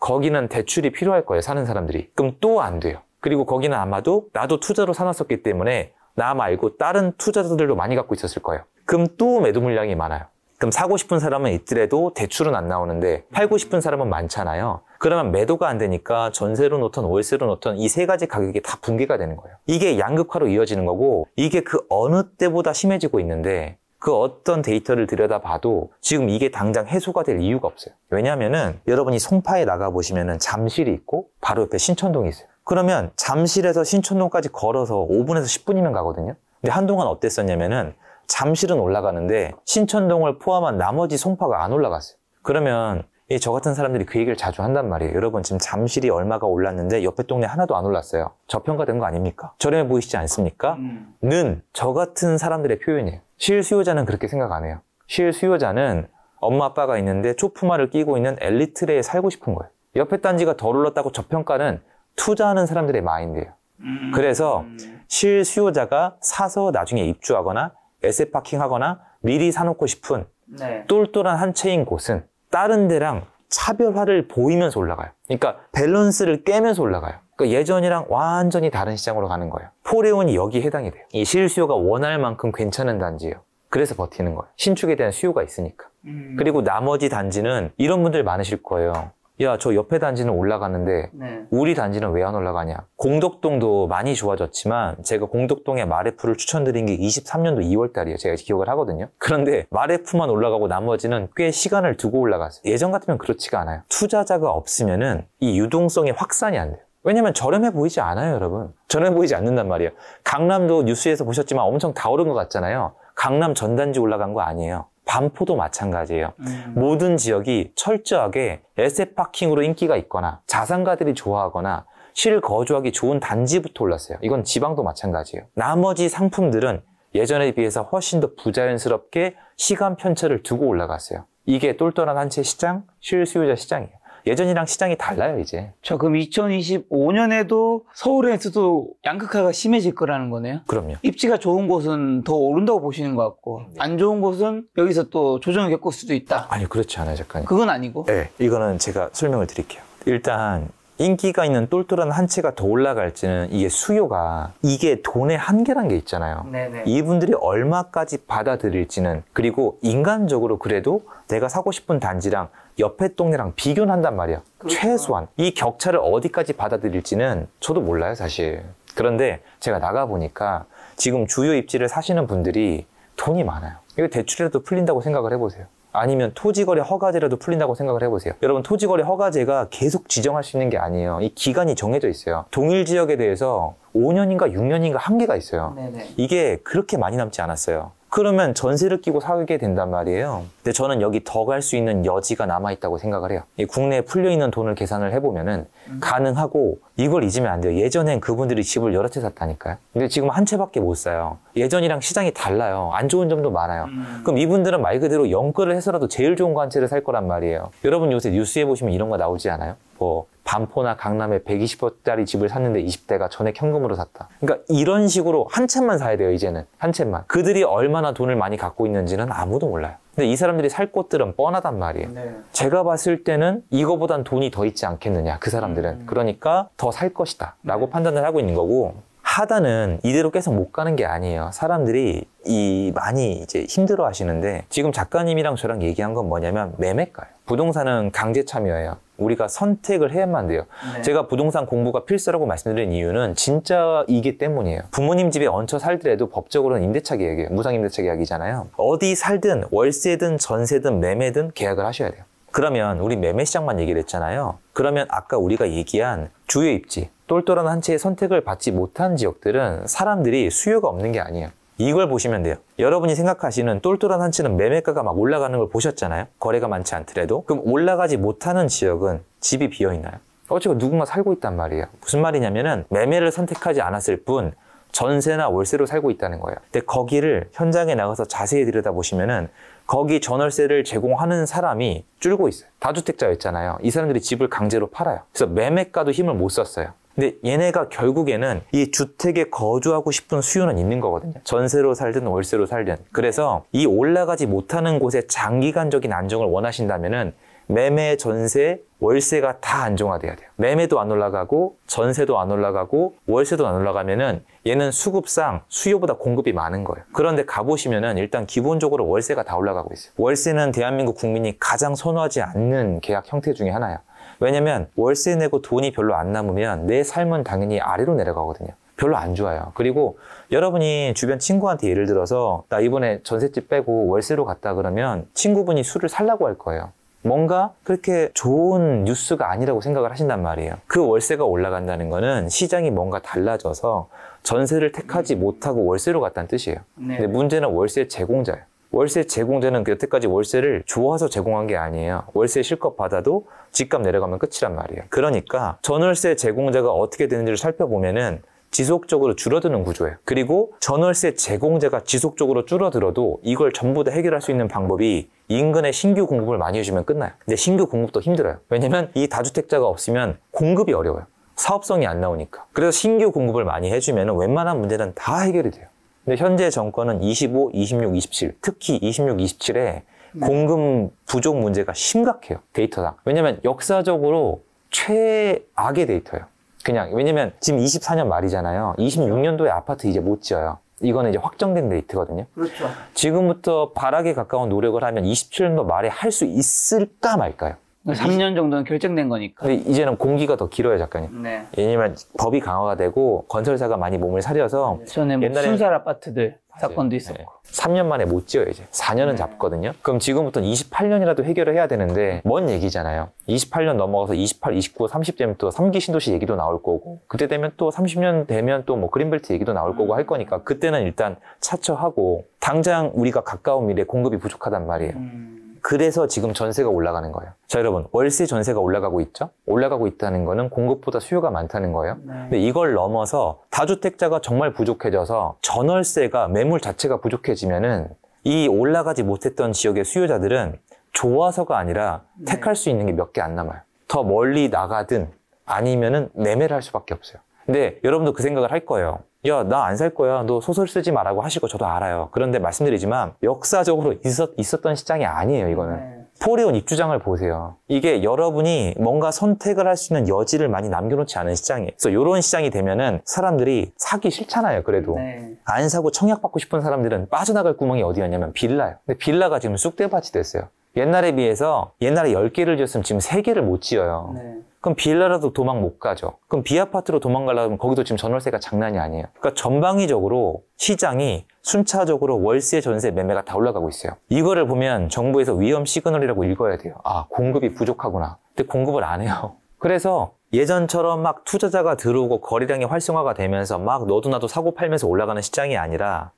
거기는 대출이 필요할 거예요. 사는 사람들이. 그럼 또 안 돼요. 그리고 거기는 아마도 나도 투자로 사놨었기 때문에 나 말고 다른 투자자들도 많이 갖고 있었을 거예요. 그럼 또 매도 물량이 많아요. 그럼 사고 싶은 사람은 있더라도 대출은 안 나오는데 팔고 싶은 사람은 많잖아요. 그러면 매도가 안 되니까 전세로 놓던 월세로 놓던 이 세 가지 가격이 다 붕괴가 되는 거예요. 이게 양극화로 이어지는 거고 이게 그 어느 때보다 심해지고 있는데 그 어떤 데이터를 들여다봐도 지금 이게 당장 해소가 될 이유가 없어요. 왜냐하면 여러분이 송파에 나가보시면 잠실이 있고 바로 옆에 신천동이 있어요. 그러면 잠실에서 신촌동까지 걸어서 5분에서 10분이면 가거든요. 근데 한동안 어땠었냐면은 잠실은 올라가는데 신촌동을 포함한 나머지 송파가 안 올라갔어요. 그러면 저 같은 사람들이 그 얘기를 자주 한단 말이에요. 여러분 지금 잠실이 얼마가 올랐는데 옆에 동네 하나도 안 올랐어요. 저평가된 거 아닙니까? 저렴해 보이시지 않습니까? 음. 는저 같은 사람들의 표현이에요. 실수요자는 그렇게 생각 안 해요. 실수요자는 엄마 아빠가 있는데 초품화를 끼고 있는 엘리트레에 살고 싶은 거예요. 옆에 단지가 덜 올랐다고 저평가는 투자하는 사람들의 마인드예요. 음. 그래서 실수요자가 사서 나중에 입주하거나 에셋 파킹하거나 미리 사놓고 싶은 네. 똘똘한 한 채인 곳은 다른 데랑 차별화를 보이면서 올라가요. 그러니까 밸런스를 깨면서 올라가요. 그러니까 예전이랑 완전히 다른 시장으로 가는 거예요. 포레온이 여기 해당이 돼요. 이 실수요가 원할 만큼 괜찮은 단지예요. 그래서 버티는 거예요. 신축에 대한 수요가 있으니까. 음. 그리고 나머지 단지는 이런 분들 많으실 거예요. 야, 저 옆에 단지는 올라갔는데 네. 우리 단지는 왜 안 올라가냐? 공덕동도 많이 좋아졌지만 제가 공덕동에 마레프를 추천드린 게 23년도 2월 달이에요. 제가 기억을 하거든요. 그런데 마레프만 올라가고 나머지는 꽤 시간을 두고 올라갔어요. 예전 같으면 그렇지가 않아요. 투자자가 없으면은 이 유동성이 확산이 안 돼요. 왜냐면 저렴해 보이지 않아요, 여러분. 저렴해 보이지 않는단 말이에요. 강남도 뉴스에서 보셨지만 엄청 다 오른 것 같잖아요. 강남 전단지 올라간 거 아니에요. 반포도 마찬가지예요. 음. 모든 지역이 철저하게 에셋 파킹으로 인기가 있거나 자산가들이 좋아하거나 실 거주하기 좋은 단지부터 올랐어요. 이건 지방도 마찬가지예요. 나머지 상품들은 예전에 비해서 훨씬 더 부자연스럽게 시간 편차를 두고 올라갔어요. 이게 똘똘한 한 채 시장, 실수요자 시장이에요. 예전이랑 시장이 달라요 이제. 자 그럼 2025년에도 서울에서도 양극화가 심해질 거라는 거네요. 그럼요. 입지가 좋은 곳은 더 오른다고 보시는 것 같고 네. 안 좋은 곳은 여기서 또 조정을 겪을 수도 있다. 아니 그렇지 않아요 작가님. 그건 아니고. 네 이거는 제가 설명을 드릴게요. 일단 인기가 있는 똘똘한 한 채가 더 올라갈지는 이게 수요가 이게 돈의 한계란 게 있잖아요. 네네. 이분들이 얼마까지 받아들일지는 그리고 인간적으로 그래도 내가 사고 싶은 단지랑 옆에 동네랑 비교는 한단 말이야. 그렇죠. 최소한 이 격차를 어디까지 받아들일지는 저도 몰라요, 사실. 그런데 제가 나가 보니까 지금 주요 입지를 사시는 분들이 돈이 많아요. 이거 대출이라도 풀린다고 생각을 해보세요. 아니면 토지거래 허가제라도 풀린다고 생각을 해보세요. 여러분 토지거래 허가제가 계속 지정할 수 있는 게 아니에요. 이 기간이 정해져 있어요. 동일 지역에 대해서 5년인가 6년인가 한계가 있어요. 네네. 이게 그렇게 많이 남지 않았어요. 그러면 전세를 끼고 사게 된단 말이에요. 근데 저는 여기 더 갈 수 있는 여지가 남아있다고 생각을 해요. 이 국내에 풀려있는 돈을 계산을 해보면은 음. 가능하고 이걸 잊으면 안 돼요. 예전엔 그분들이 집을 여러 채 샀다니까요. 근데 지금 한 채밖에 못 사요. 예전이랑 시장이 달라요. 안 좋은 점도 많아요. 음. 그럼 이분들은 말 그대로 영끌을 해서라도 제일 좋은 관한 채를 살 거란 말이에요. 여러분 요새 뉴스에 보시면 이런 거 나오지 않아요? 싶어. 반포나 강남에 1 2 0억짜리 집을 샀는데 20대가 전액 현금으로 샀다. 그러니까 이런 식으로 한 채만 사야 돼요, 이제는. 한 채만. 그들이 얼마나 돈을 많이 갖고 있는지는 아무도 몰라요. 근데 이 사람들이 살 곳들은 뻔하단 말이에요. 네. 제가 봤을 때는 이거보단 돈이 더 있지 않겠느냐, 그 사람들은. 음. 그러니까 더 살 것이다. 라고 네. 판단을 하고 있는 거고. 하다는 이대로 계속 못 가는 게 아니에요. 사람들이 이 많이 이제 힘들어 하시는데 지금 작가님이랑 저랑 얘기한 건 뭐냐면 매매가예요. 부동산은 강제 참여예요. 우리가 선택을 해야만 돼요. 네. 제가 부동산 공부가 필수라고 말씀드린 이유는 진짜이기 때문이에요. 부모님 집에 얹혀 살더라도 법적으로는 임대차 계약이에요. 무상임대차 계약이잖아요. 어디 살든 월세든 전세든 매매든 계약을 하셔야 돼요. 그러면 우리 매매 시장만 얘기를 했잖아요. 그러면 아까 우리가 얘기한 주요 입지, 똘똘한 한 채의 선택을 받지 못한 지역들은 사람들이 수요가 없는 게 아니에요. 이걸 보시면 돼요. 여러분이 생각하시는 똘똘한 한치는 매매가가 막 올라가는 걸 보셨잖아요. 거래가 많지 않더라도. 그럼 올라가지 못하는 지역은 집이 비어있나요? 어쨌든 누군가 살고 있단 말이에요. 무슨 말이냐면은 매매를 선택하지 않았을 뿐 전세나 월세로 살고 있다는 거예요. 근데 거기를 현장에 나가서 자세히 들여다보시면은 거기 전월세를 제공하는 사람이 줄고 있어요. 다주택자였잖아요. 이 사람들이 집을 강제로 팔아요. 그래서 매매가도 힘을 못 썼어요. 근데 얘네가 결국에는 이 주택에 거주하고 싶은 수요는 있는 거거든요. 전세로 살든 월세로 살든. 그래서 이 올라가지 못하는 곳에 장기간적인 안정을 원하신다면은 매매, 전세, 월세가 다 안정화돼야 돼요. 매매도 안 올라가고 전세도 안 올라가고 월세도 안 올라가면은 얘는 수급상 수요보다 공급이 많은 거예요. 그런데 가보시면은 일단 기본적으로 월세가 다 올라가고 있어요. 월세는 대한민국 국민이 가장 선호하지 않는 계약 형태 중에 하나예요 왜냐면 월세 내고 돈이 별로 안 남으면 내 삶은 당연히 아래로 내려가거든요. 별로 안 좋아요. 그리고 여러분이 주변 친구한테 예를 들어서 나 이번에 전셋집 빼고 월세로 갔다 그러면 친구분이 술을 살라고 할 거예요. 뭔가 그렇게 좋은 뉴스가 아니라고 생각을 하신단 말이에요. 그 월세가 올라간다는 거는 시장이 뭔가 달라져서 전세를 택하지 못하고 월세로 갔다는 뜻이에요. 네. 근데 문제는 월세 제공자예요. 월세 제공되는 여태까지 월세를 좋아서 제공한 게 아니에요. 월세 실컷 받아도 집값 내려가면 끝이란 말이에요. 그러니까 전월세 제공자가 어떻게 되는지를 살펴보면은 지속적으로 줄어드는 구조예요. 그리고 전월세 제공제가 지속적으로 줄어들어도 이걸 전부 다 해결할 수 있는 방법이 인근에 신규 공급을 많이 해주면 끝나요. 근데 신규 공급도 힘들어요. 왜냐면 이 다주택자가 없으면 공급이 어려워요. 사업성이 안 나오니까. 그래서 신규 공급을 많이 해주면 웬만한 문제는 다 해결이 돼요. 근데 현재 정권은 25, 26, 27, 특히 26, 27에 네. 공급 부족 문제가 심각해요. 데이터상. 왜냐면 역사적으로 최악의 데이터예요. 그냥 왜냐면 지금 24년 말이잖아요. 26년도에 그렇죠. 아파트 이제 못 지어요. 이거는 이제 확정된 데이트거든요. 그렇죠. 지금부터 바악에 가까운 노력을 하면 27년도 말에 할 수 있을까 말까요? 3년 정도는 결정된 거니까. 이제는 공기가 더 길어요, 작가님. 네. 왜냐면 법이 강화가 되고 건설사가 많이 몸을 사려서 네. 전에 뭐 옛날에 순살 아파트들 사건도 네. 있었고. 네. 3년 만에 못 지어요, 이제. 4년은 네. 잡거든요. 그럼 지금부터 28년이라도 해결을 해야 되는데 먼 얘기잖아요. 28년 넘어가서 28, 29, 30 되면 또 3기 신도시 얘기도 나올 거고 그때 되면 또 30년 되면 또 뭐 그린벨트 얘기도 나올 거고 음. 할 거니까 그때는 일단 차처하고 당장 우리가 가까운 미래 공급이 부족하단 말이에요. 음. 그래서 지금 전세가 올라가는 거예요. 자, 여러분, 월세 전세가 올라가고 있죠? 올라가고 있다는 거는 공급보다 수요가 많다는 거예요. 네. 근데 이걸 넘어서 다주택자가 정말 부족해져서 전월세가 매물 자체가 부족해지면은 이 올라가지 못했던 지역의 수요자들은 좋아서가 아니라 네. 택할 수 있는 게 몇 개 안 남아요. 더 멀리 나가든 아니면은 매매를 할 수밖에 없어요. 근데 여러분도 그 생각을 할 거예요. 야, 나 안 살 거야. 너 소설 쓰지 말라고 하시고 저도 알아요. 그런데 말씀드리지만 역사적으로 있었, 있었던 시장이 아니에요, 이거는. 네. 포리온 입주장을 보세요. 이게 여러분이 뭔가 선택을 할 수 있는 여지를 많이 남겨놓지 않은 시장이에요. 그래서 이런 시장이 되면은 사람들이 사기 싫잖아요. 그래도 네. 안 사고 청약받고 싶은 사람들은 빠져나갈 구멍이 어디였냐면 빌라요. 예 근데 빌라가 지금 쑥대밭이 됐어요. 옛날에 비해서 옛날에 10개를 지었으면 지금 3개를 못 지어요. 네. 그럼 빌라라도 도망 못 가죠. 그럼 비아파트로 도망가려면 거기도 지금 전월세가 장난이 아니에요. 그러니까 전방위적으로 시장이 순차적으로 월세, 전세, 매매가 다 올라가고 있어요. 이거를 보면 정부에서 위험 시그널이라고 읽어야 돼요. 아, 공급이 부족하구나. 근데 공급을 안 해요. 그래서 예전처럼 막 투자자가 들어오고 거래량이 활성화가 되면서 막 너도 나도 사고 팔면서 올라가는 시장이 아니라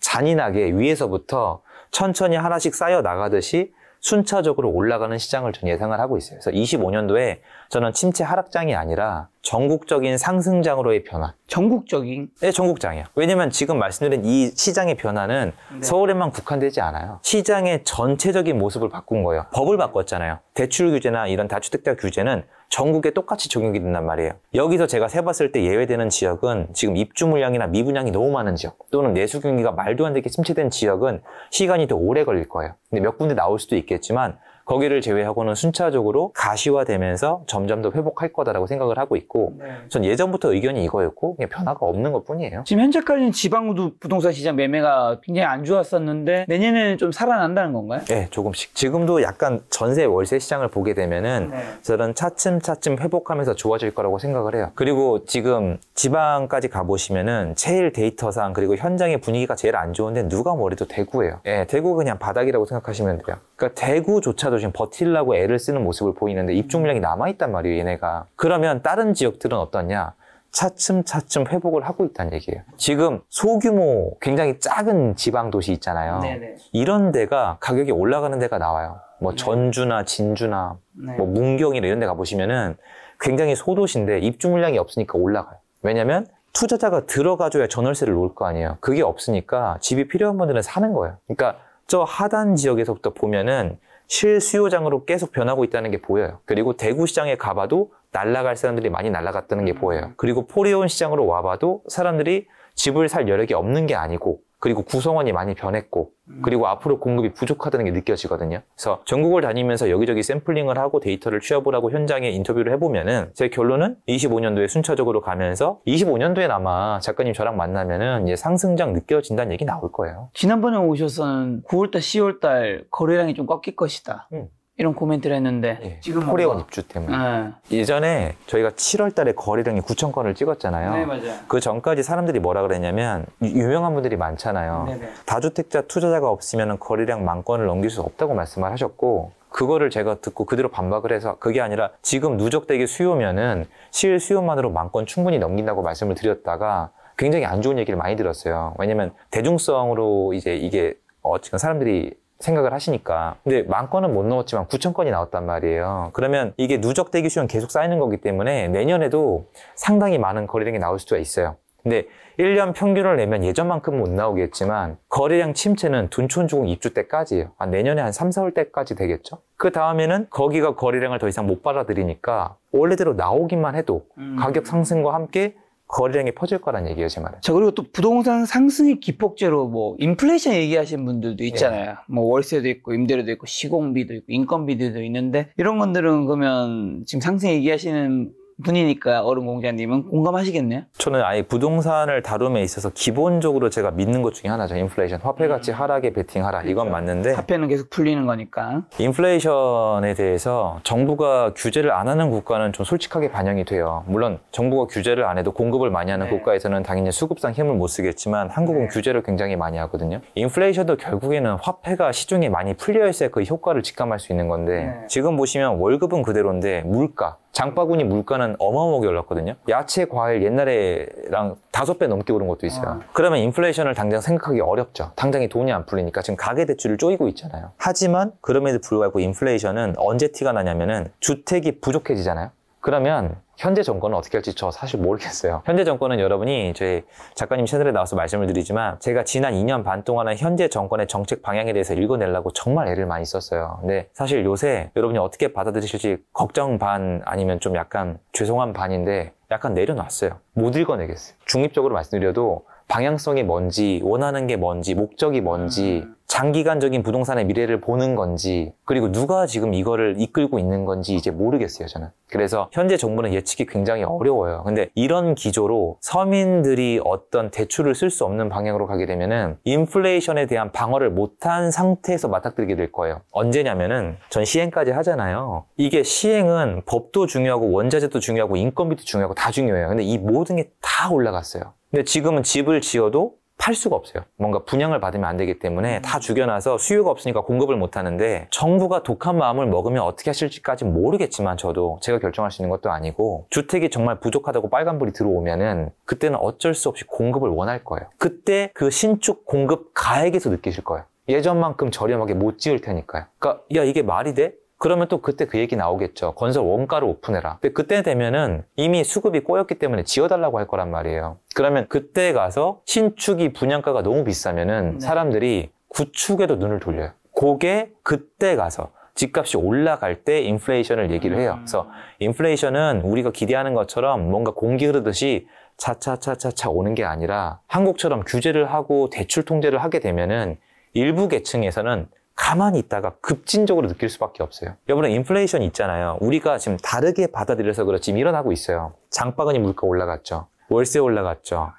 잔인하게 위에서부터 천천히 하나씩 쌓여 나가듯이 순차적으로 올라가는 시장을 전 예상을 하고 있어요. 그래서 25년도에 저는 침체 하락장이 아니라 전국적인 상승장으로의 변화. 전국적인? 네, 전국장이요 왜냐면 지금 말씀드린 이 시장의 변화는 네. 서울에만 국한되지 않아요. 시장의 전체적인 모습을 바꾼 거예요. 법을 바꿨잖아요. 대출 규제나 이런 다주택자 규제는 전국에 똑같이 적용이 된단 말이에요. 여기서 제가 세봤을 때 예외되는 지역은 지금 입주 물량이나 미분양이 너무 많은 지역 또는 내수 경기가 말도 안 되게 침체된 지역은 시간이 더 오래 걸릴 거예요. 근데 몇 군데 나올 수도 있겠지만 거기를 제외하고는 순차적으로 가시화되면서 점점 더 회복할 거다라고 생각을 하고 있고 네. 전 예전부터 의견이 이거였고 그냥 변화가 없는 것뿐이에요. 지금 현재까지는 지방도 부동산 시장 매매가 굉장히 안 좋았었는데 내년에는 좀 살아난다는 건가요? 네, 조금씩. 지금도 약간 전세 월세 시장을 보게 되면은 네. 저는 차츰차츰 회복하면서 좋아질 거라고 생각을 해요. 그리고 지금 지방까지 가보시면은 제일 데이터상 그리고 현장의 분위기가 제일 안 좋은데 누가 뭐래도 대구예요. 네, 대구 그냥 바닥이라고 생각하시면 돼요. 그러니까 대구조차도 지금 버틸라고 애를 쓰는 모습을 보이는데 입주 물량이 남아있단 말이에요, 얘네가. 그러면 다른 지역들은 어떠냐? 차츰차츰 회복을 하고 있다는 얘기예요. 지금 소규모 굉장히 작은 지방 도시 있잖아요. 네네. 이런 데가 가격이 올라가는 데가 나와요. 뭐 네. 전주나 진주나 네. 뭐 문경이나 이런 데 가보시면은 굉장히 소도시인데 입주 물량이 없으니까 올라가요. 왜냐면 투자자가 들어가줘야 전월세를 놓을 거 아니에요. 그게 없으니까 집이 필요한 분들은 사는 거예요. 그러니까 저 하단 지역에서부터 보면은 실수요장으로 계속 변하고 있다는 게 보여요. 그리고 대구시장에 가봐도 날라갈 사람들이 많이 날라갔다는 게 음. 보여요. 그리고 포리온 시장으로 와봐도 사람들이 집을 살 여력이 없는 게 아니고 그리고 구성원이 많이 변했고 음. 그리고 앞으로 공급이 부족하다는 게 느껴지거든요. 그래서 전국을 다니면서 여기저기 샘플링을 하고 데이터를 취합을하고 현장에 인터뷰를 해보면은 제 결론은 25년도에 순차적으로 가면서 25년도에 아마 작가님 저랑 만나면은 이제 상승장 느껴진다는 얘기 나올 거예요. 지난번에 오셔서는 9월달, 10월달 거래량이 좀 꺾일 것이다. 음. 이런 고민들 했는데 예, 지금 코레온 뭐? 입주 때문에 네. 예전에 저희가 7월 달에 거래량이 9천 건을 찍었잖아요. 네, 맞아요. 그 전까지 사람들이 뭐라 그랬냐면 유명한 분들이 많잖아요. 네, 네. 다주택자 투자자가 없으면 거래량 만 건을 넘길 수 없다고 말씀을 하셨고 그거를 제가 듣고 그대로 반박을 해서 그게 아니라 지금 누적되기 수요면은 실 수요만으로 만 건 충분히 넘긴다고 말씀을 드렸다가 굉장히 안 좋은 얘기를 많이 들었어요. 왜냐면 대중성으로 이제 이게 어쨌든 사람들이 생각을 하시니까 근데 만 건은 못 넣었지만 9천 건이 나왔단 말이에요 그러면 이게 누적되기 쉬운 계속 쌓이는 거기 때문에 내년에도 상당히 많은 거래량이 나올 수가 있어요 근데 1년 평균을 내면 예전만큼못 나오겠지만 거래량 침체는 둔촌주공 입주 때까지예요 아, 내년에 한 3, 4월 때까지 되겠죠 그 다음에는 거기가 거래량을 더 이상 못 받아들이니까 원래대로 나오기만 해도 음. 가격 상승과 함께 거래량이 퍼질 거란 얘기예요, 제 말은. 자, 그리고 또 부동산 상승의 기폭제로 뭐 인플레이션 얘기하시는 분들도 예. 있잖아요. 예. 뭐 월세도 있고 임대료도 있고 시공비도 있고 인건비도 있는데 이런 것들은 그러면 지금 상승 얘기하시는 분이니까 어른 공자님은 공감하시겠네요? 저는 아예 부동산을 다룸에 있어서 기본적으로 제가 믿는 것 중에 하나죠. 인플레이션. 화폐가치 음. 하락에 베팅하라. 그렇죠. 이건 맞는데. 화폐는 계속 풀리는 거니까. 인플레이션에 대해서 정부가 규제를 안 하는 국가는 좀 솔직하게 반영이 돼요. 물론 정부가 규제를 안 해도 공급을 많이 하는 네. 국가에서는 당연히 수급상 힘을 못 쓰겠지만 한국은 네. 규제를 굉장히 많이 하거든요. 인플레이션도 결국에는 화폐가 시중에 많이 풀려 있어야 그 효과를 직감할 수 있는 건데 네. 지금 보시면 월급은 그대로인데 물가 장바구니 물가는 어마어마하게 올랐거든요. 야채, 과일 옛날에랑 다섯 배 넘게 오른 것도 있어요. 아. 그러면 인플레이션을 당장 생각하기 어렵죠. 당장에 돈이 안 풀리니까 지금 가계 대출을 쪼이고 있잖아요. 하지만 그럼에도 불구하고 인플레이션은 언제 티가 나냐면은 주택이 부족해지잖아요. 그러면 현재 정권은 어떻게 할지 저 사실 모르겠어요. 현재 정권은 여러분이 저희 작가님 채널에 나와서 말씀을 드리지만 제가 지난 2년 반 동안은 현재 정권의 정책 방향에 대해서 읽어내려고 정말 애를 많이 썼어요. 근데 사실 요새 여러분이 어떻게 받아들이실지 걱정 반 아니면 좀 약간 죄송한 반인데 약간 내려놨어요. 못 읽어내겠어요. 중립적으로 말씀드려도 방향성이 뭔지, 원하는 게 뭔지, 목적이 뭔지 음. 장기간적인 부동산의 미래를 보는 건지 그리고 누가 지금 이거를 이끌고 있는 건지 이제 모르겠어요 저는 그래서 현재 정부는 예측이 굉장히 어려워요 근데 이런 기조로 서민들이 어떤 대출을 쓸 수 없는 방향으로 가게 되면은 인플레이션에 대한 방어를 못한 상태에서 맞닥뜨리게 될 거예요 언제냐면은 전 시행까지 하잖아요 이게 시행은 법도 중요하고 원자재도 중요하고 인건비도 중요하고 다 중요해요 근데 이 모든 게 다 올라갔어요 근데 지금은 집을 지어도 팔 수가 없어요. 뭔가 분양을 받으면 안 되기 때문에 다 음. 죽여놔서 수요가 없으니까 공급을 못 하는데 정부가 독한 마음을 먹으면 어떻게 하실지까지 모르겠지만 저도 제가 결정할 수 있는 것도 아니고 주택이 정말 부족하다고 빨간불이 들어오면은 그때는 어쩔 수 없이 공급을 원할 거예요. 그때 그 신축 공급 가액에서 느끼실 거예요. 예전만큼 저렴하게 못 지을 테니까요. 그러니까 야 이게 말이 돼? 그러면 또 그때 그 얘기 나오겠죠. 건설 원가를 오픈해라. 근데 그때 되면은 이미 수급이 꼬였기 때문에 지어달라고 할 거란 말이에요. 그러면 그때 가서 신축이 분양가가 너무 비싸면은 네. 사람들이 구축에도 눈을 돌려요. 그게 그때 가서 집값이 올라갈 때 인플레이션을 얘기를 해요. 음. 그래서 인플레이션은 우리가 기대하는 것처럼 뭔가 공기 흐르듯이 차차차차차 오는 게 아니라 한국처럼 규제를 하고 대출 통제를 하게 되면은 일부 계층에서는 가만히 있다가 급진적으로 느낄 수밖에 없어요. 여러분 인플레이션 있잖아요. 우리가 지금 다르게 받아들여서 그렇지 지금 일어나고 있어요. 장바구니 물가 올라갔죠. 월세 올라갔죠.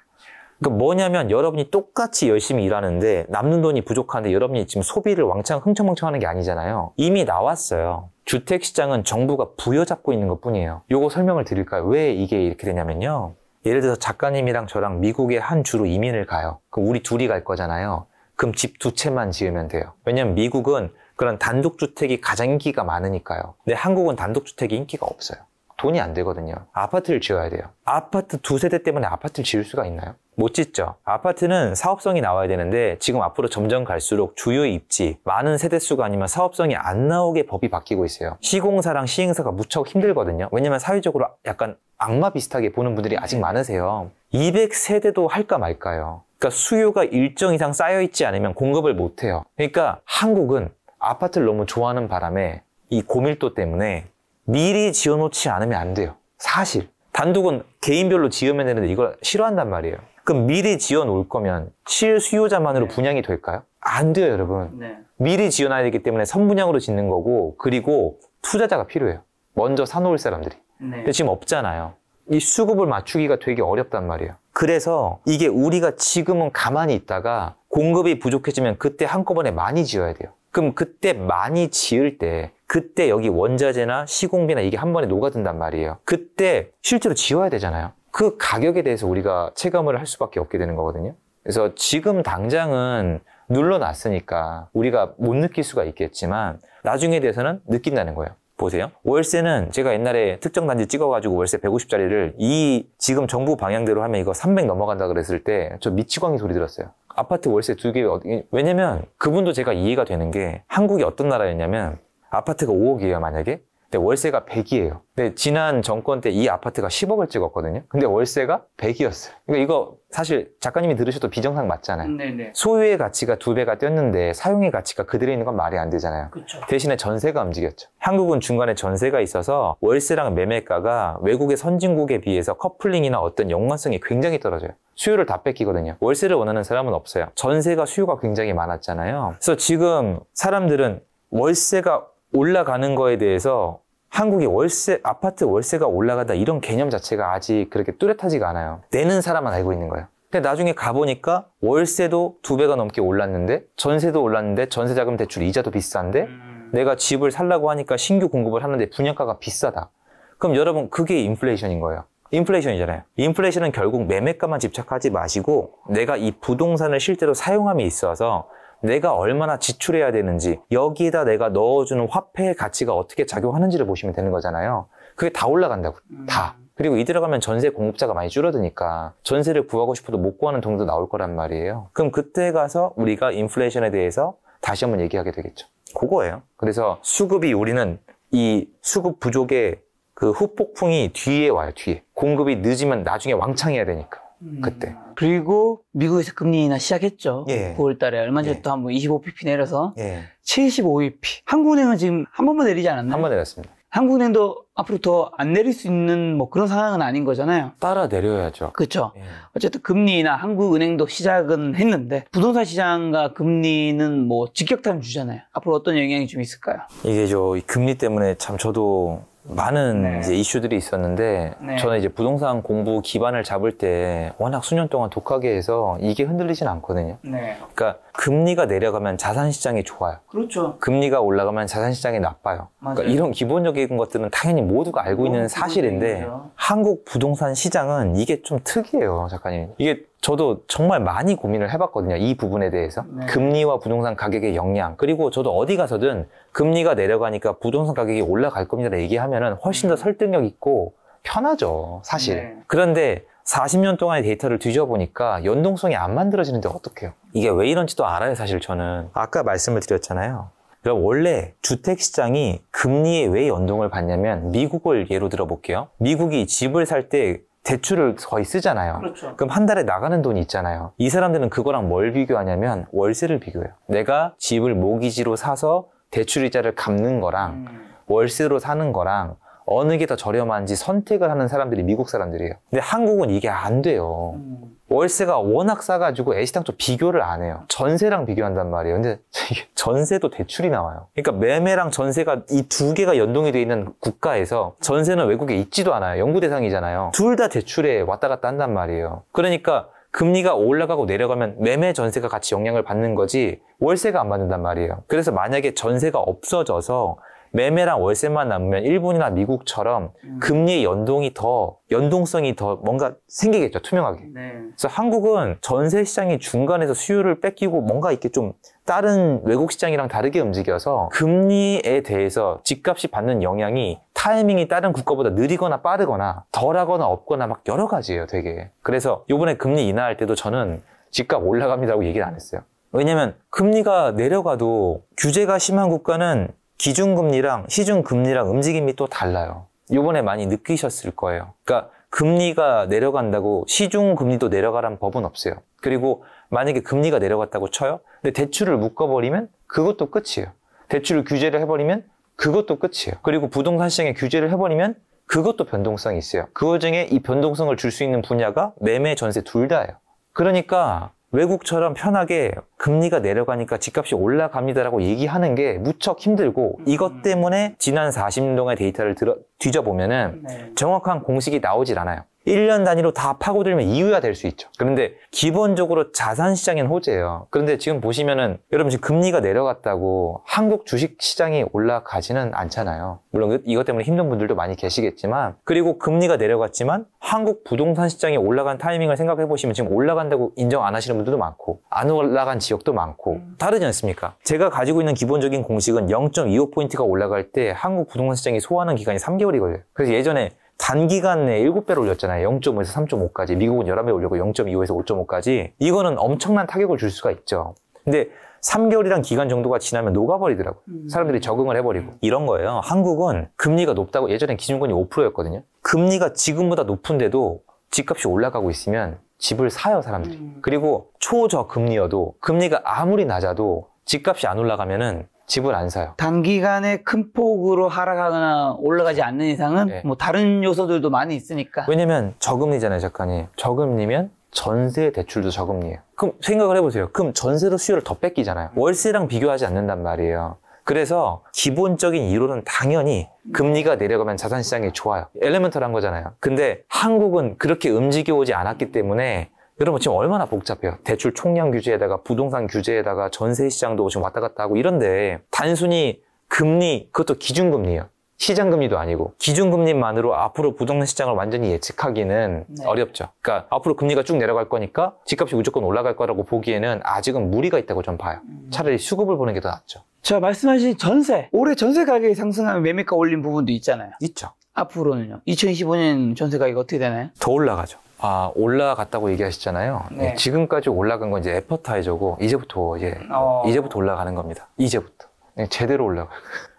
그러니까 뭐냐면 여러분이 똑같이 열심히 일하는데 남는 돈이 부족한데 여러분이 지금 소비를 왕창 흥청망청 하는 게 아니잖아요. 이미 나왔어요. 주택시장은 정부가 부여잡고 있는 것 뿐이에요. 요거 설명을 드릴까요? 왜 이게 이렇게 되냐면요. 예를 들어서 작가님이랑 저랑 미국의 한 주로 이민을 가요. 그럼 우리 둘이 갈 거잖아요. 그럼 집 두 채만 지으면 돼요. 왜냐면 미국은 그런 단독주택이 가장 인기가 많으니까요. 근데 한국은 단독주택이 인기가 없어요. 돈이 안 되거든요. 아파트를 지어야 돼요. 아파트 두 세대 때문에 아파트를 지을 수가 있나요? 못 짓죠. 아파트는 사업성이 나와야 되는데 지금 앞으로 점점 갈수록 주요 입지, 많은 세대수가 아니면 사업성이 안 나오게 법이 바뀌고 있어요. 시공사랑 시행사가 무척 힘들거든요. 왜냐면 사회적으로 약간 악마 비슷하게 보는 분들이 아직 많으세요. 200세대도 할까 말까요. 그러니까 수요가 일정 이상 쌓여 있지 않으면 공급을 못 해요. 그러니까 한국은 아파트를 너무 좋아하는 바람에 이 고밀도 때문에 미리 지어놓지 않으면 안 돼요. 사실 단독은 개인별로 지으면 되는데 이걸 싫어한단 말이에요. 그럼 미리 지어놓을 거면 실수요자만으로 네. 분양이 될까요? 안 돼요, 여러분. 네. 미리 지어놔야 되기 때문에 선분양으로 짓는 거고 그리고 투자자가 필요해요. 먼저 사놓을 사람들이. 네. 근데 지금 없잖아요. 이 수급을 맞추기가 되게 어렵단 말이에요. 그래서 이게 우리가 지금은 가만히 있다가 공급이 부족해지면 그때 한꺼번에 많이 지어야 돼요. 그럼 그때 많이 지을 때 그때 여기 원자재나 시공비나 이게 한 번에 녹아든단 말이에요. 그때 실제로 지어야 되잖아요. 그 가격에 대해서 우리가 체감을 할 수밖에 없게 되는 거거든요. 그래서 지금 당장은 눌러놨으니까 우리가 못 느낄 수가 있겠지만 나중에 대해서는 느낀다는 거예요. 보세요. 월세는 제가 옛날에 특정 단지 찍어가지고 월세 150짜리를 이 지금 정부 방향대로 하면 이거 300 넘어간다 그랬을 때 저 미치광이 소리 들었어요. 아파트 월세 두 개, 왜냐면 그분도 제가 이해가 되는 게 한국이 어떤 나라였냐면 아파트가 5억이에요 만약에 근데 네, 월세가 100이에요. 근데 지난 정권 때 이 아파트가 10억을 찍었거든요. 근데 월세가 100이었어요. 그러니까 이거 사실 작가님이 들으셔도 비정상 맞잖아요. 음, 네네. 소유의 가치가 두 배가 뛰었는데 사용의 가치가 그대로 있는 건 말이 안 되잖아요. 그쵸. 대신에 전세가 움직였죠. 한국은 중간에 전세가 있어서 월세랑 매매가가 외국의 선진국에 비해서 커플링이나 어떤 연관성이 굉장히 떨어져요. 수요를 다 뺏기거든요. 월세를 원하는 사람은 없어요. 전세가 수요가 굉장히 많았잖아요. 그래서 지금 사람들은 월세가 올라가는 거에 대해서 한국이 월세, 아파트 월세가 올라가다 이런 개념 자체가 아직 그렇게 뚜렷하지가 않아요. 내는 사람만 알고 있는 거예요. 근데 나중에 가보니까 월세도 두 배가 넘게 올랐는데 전세도 올랐는데 전세자금 대출 이자도 비싼데 음. 내가 집을 살라고 하니까 신규 공급을 하는데 분양가가 비싸다. 그럼 여러분 그게 인플레이션인 거예요. 인플레이션이잖아요. 인플레이션은 결국 매매가만 집착하지 마시고 내가 이 부동산을 실제로 사용함에 있어서 내가 얼마나 지출해야 되는지 여기에다 내가 넣어주는 화폐의 가치가 어떻게 작용하는지를 보시면 되는 거잖아요. 그게 다 올라간다고 음. 다. 그리고 이 들어가면 전세 공급자가 많이 줄어드니까 전세를 구하고 싶어도 못 구하는 동도 나올 거란 말이에요. 그럼 그때 가서 우리가 인플레이션에 대해서 다시 한번 얘기하게 되겠죠. 그거예요. 그래서 수급이 우리는 이 수급 부족의 그 후폭풍이 뒤에 와요, 뒤에. 공급이 늦으면 나중에 왕창 해야 되니까. 음. 그때. 그리고 미국에서 금리 인하 시작했죠. 예. 9월 달에 얼마 전에 예. 또한번2 5 b p 내려서 예. 7 5 b p 한국은행은 지금 한 번만 내리지 않았나요? 한번 내렸습니다. 한국은행도 앞으로 더 안 내릴 수 있는 뭐 그런 상황은 아닌 거잖아요. 따라 내려야죠. 그렇죠. 예. 어쨌든 금리나 한국은행도 시작은 했는데 부동산 시장과 금리는 뭐 직격탄 주잖아요. 앞으로 어떤 영향이 좀 있을까요? 이게 저 금리 때문에 참 저도 많은 네. 이제 이슈들이 있었는데 네. 저는 이제 부동산 공부 기반을 잡을 때 워낙 수년 동안 독하게 해서 이게 흔들리진 않거든요. 네. 그러니까 금리가 내려가면 자산 시장이 좋아요. 그렇죠. 금리가 올라가면 자산 시장이 나빠요. 그러니까 맞아요. 그러니까 이런 기본적인 것들은 당연히 모두가 알고 있는 사실인데 한국 부동산 시장은 이게 좀 특이해요, 작가님. 이게 저도 정말 많이 고민을 해봤거든요. 이 부분에 대해서. 네. 금리와 부동산 가격의 영향. 그리고 저도 어디 가서든 금리가 내려가니까 부동산 가격이 올라갈 겁니다. 얘기하면 훨씬 더 음. 설득력 있고 편하죠. 사실. 네. 그런데 40년 동안의 데이터를 뒤져보니까 연동성이 안 만들어지는데 어떡해요? 이게 왜 이런지도 알아요, 사실 저는. 아까 말씀을 드렸잖아요. 그러 그러니까 원래 주택 시장이 금리에 왜 연동을 받냐면 미국을 예로 들어볼게요. 미국이 집을 살 때 대출을 거의 쓰잖아요. 그렇죠. 그럼 한 달에 나가는 돈이 있잖아요. 이 사람들은 그거랑 뭘 비교하냐면 월세를 비교해요. 내가 집을 모기지로 사서 대출 이자를 갚는 거랑 음. 월세로 사는 거랑 어느 게 더 저렴한지 선택을 하는 사람들이 미국 사람들이에요. 근데 한국은 이게 안 돼요. 음. 월세가 워낙 싸가지고 애시당 초 비교를 안 해요. 전세랑 비교한단 말이에요. 근데 전세도 대출이 나와요. 그러니까 매매랑 전세가 이 두 개가 연동이 돼 있는 국가에서 전세는 외국에 있지도 않아요. 연구 대상이잖아요. 둘 다 대출에 왔다 갔다 한단 말이에요. 그러니까 금리가 올라가고 내려가면 매매 전세가 같이 영향을 받는 거지 월세가 안 받는단 말이에요. 그래서 만약에 전세가 없어져서 매매랑 월세만 남으면 일본이나 미국처럼 음. 금리의 연동이 더 연동성이 더 뭔가 생기겠죠 투명하게. 네. 그래서 한국은 전세 시장이 중간에서 수요를 뺏기고 뭔가 이렇게 좀 다른 외국 시장이랑 다르게 움직여서 금리에 대해서 집값이 받는 영향이 타이밍이 다른 국가보다 느리거나 빠르거나 덜하거나 없거나 막 여러 가지예요 되게. 그래서 요번에 금리 인하할 때도 저는 집값 올라갑니다라고 얘기를 안 했어요. 왜냐면 금리가 내려가도 규제가 심한 국가는 기준금리랑 시중금리랑 움직임이 또 달라요. 요번에 많이 느끼셨을 거예요. 그러니까 금리가 내려간다고 시중금리도 내려가란 법은 없어요. 그리고 만약에 금리가 내려갔다고 쳐요. 근데 대출을 묶어버리면 그것도 끝이에요. 대출을 규제를 해버리면 그것도 끝이에요. 그리고 부동산 시장에 규제를 해버리면 그것도 변동성이 있어요. 그 중에 이 변동성을 줄 수 있는 분야가 매매, 전세 둘 다예요. 그러니까 외국처럼 편하게 금리가 내려가니까 집값이 올라갑니다라고 얘기하는 게 무척 힘들고 음. 이것 때문에 지난 40년동안 데이터를 들어, 뒤져보면은 네. 정확한 공식이 나오질 않아요. 1년 단위로 다 파고들면 이유야될 수 있죠. 그런데 기본적으로 자산 시장인 호재예요. 그런데 지금 보시면은 여러분 지금 금리가 내려갔다고 한국 주식 시장이 올라가지는 않잖아요. 물론 그, 이것 때문에 힘든 분들도 많이 계시겠지만 그리고 금리가 내려갔지만 한국 부동산 시장이 올라간 타이밍을 생각해 보시면 지금 올라간다고 인정 안 하시는 분들도 많고 안 올라간 지역도 많고 음. 다르지 않습니까? 제가 가지고 있는 기본적인 공식은 0.25포인트가 올라갈 때 한국 부동산 시장이 소화하는 기간이 3개월이 걸려요. 그래서 예전에 단기간 내에 7배로 올렸잖아요. 0.5에서 3.5까지. 미국은 11배 올렸고 0.25에서 5.5까지. 이거는 엄청난 타격을 줄 수가 있죠. 근데 3개월이란 기간 정도가 지나면 녹아버리더라고요. 음. 사람들이 적응을 해버리고. 이런 거예요. 한국은 금리가 높다고 예전엔 기준금리 5%였거든요. 금리가 지금보다 높은데도 집값이 올라가고 있으면 집을 사요, 사람들이. 음. 그리고 초저금리여도 금리가 아무리 낮아도 집값이 안 올라가면은 집을 안 사요. 단기간에 큰 폭으로 하락하거나 올라가지 않는 이상은 네. 뭐 다른 요소들도 많이 있으니까. 왜냐면 저금리잖아요, 작가님. 저금리면 전세 대출도 저금리예요. 그럼 생각을 해보세요. 그럼 전세로 수요를 더 뺏기잖아요. 월세랑 비교하지 않는단 말이에요. 그래서 기본적인 이론은 당연히 금리가 내려가면 자산시장이 좋아요. 엘레멘털한 거잖아요. 근데 한국은 그렇게 움직여오지 않았기 때문에 여러분 지금 얼마나 복잡해요. 대출 총량 규제에다가 부동산 규제에다가 전세 시장도 지금 왔다 갔다 하고 이런데 단순히 금리 그것도 기준금리예요. 시장금리도 아니고 기준금리만으로 앞으로 부동산 시장을 완전히 예측하기는 네. 어렵죠. 그러니까 앞으로 금리가 쭉 내려갈 거니까 집값이 무조건 올라갈 거라고 보기에는 아직은 무리가 있다고 좀 봐요. 음. 차라리 수급을 보는 게 더 낫죠. 자 말씀하신 전세 올해 전세 가격이 상승하면 매매가 올린 부분도 있잖아요. 있죠. 앞으로는요. 2025년 전세 가격 이 어떻게 되나요? 더 올라가죠. 아 올라갔다고 얘기하셨잖아요. 네. 예, 지금까지 올라간 건 이제 에퍼타이저고 이제부터 이제 어... 이제부터 올라가는 겁니다. 이제부터. 네, 제대로 올라가.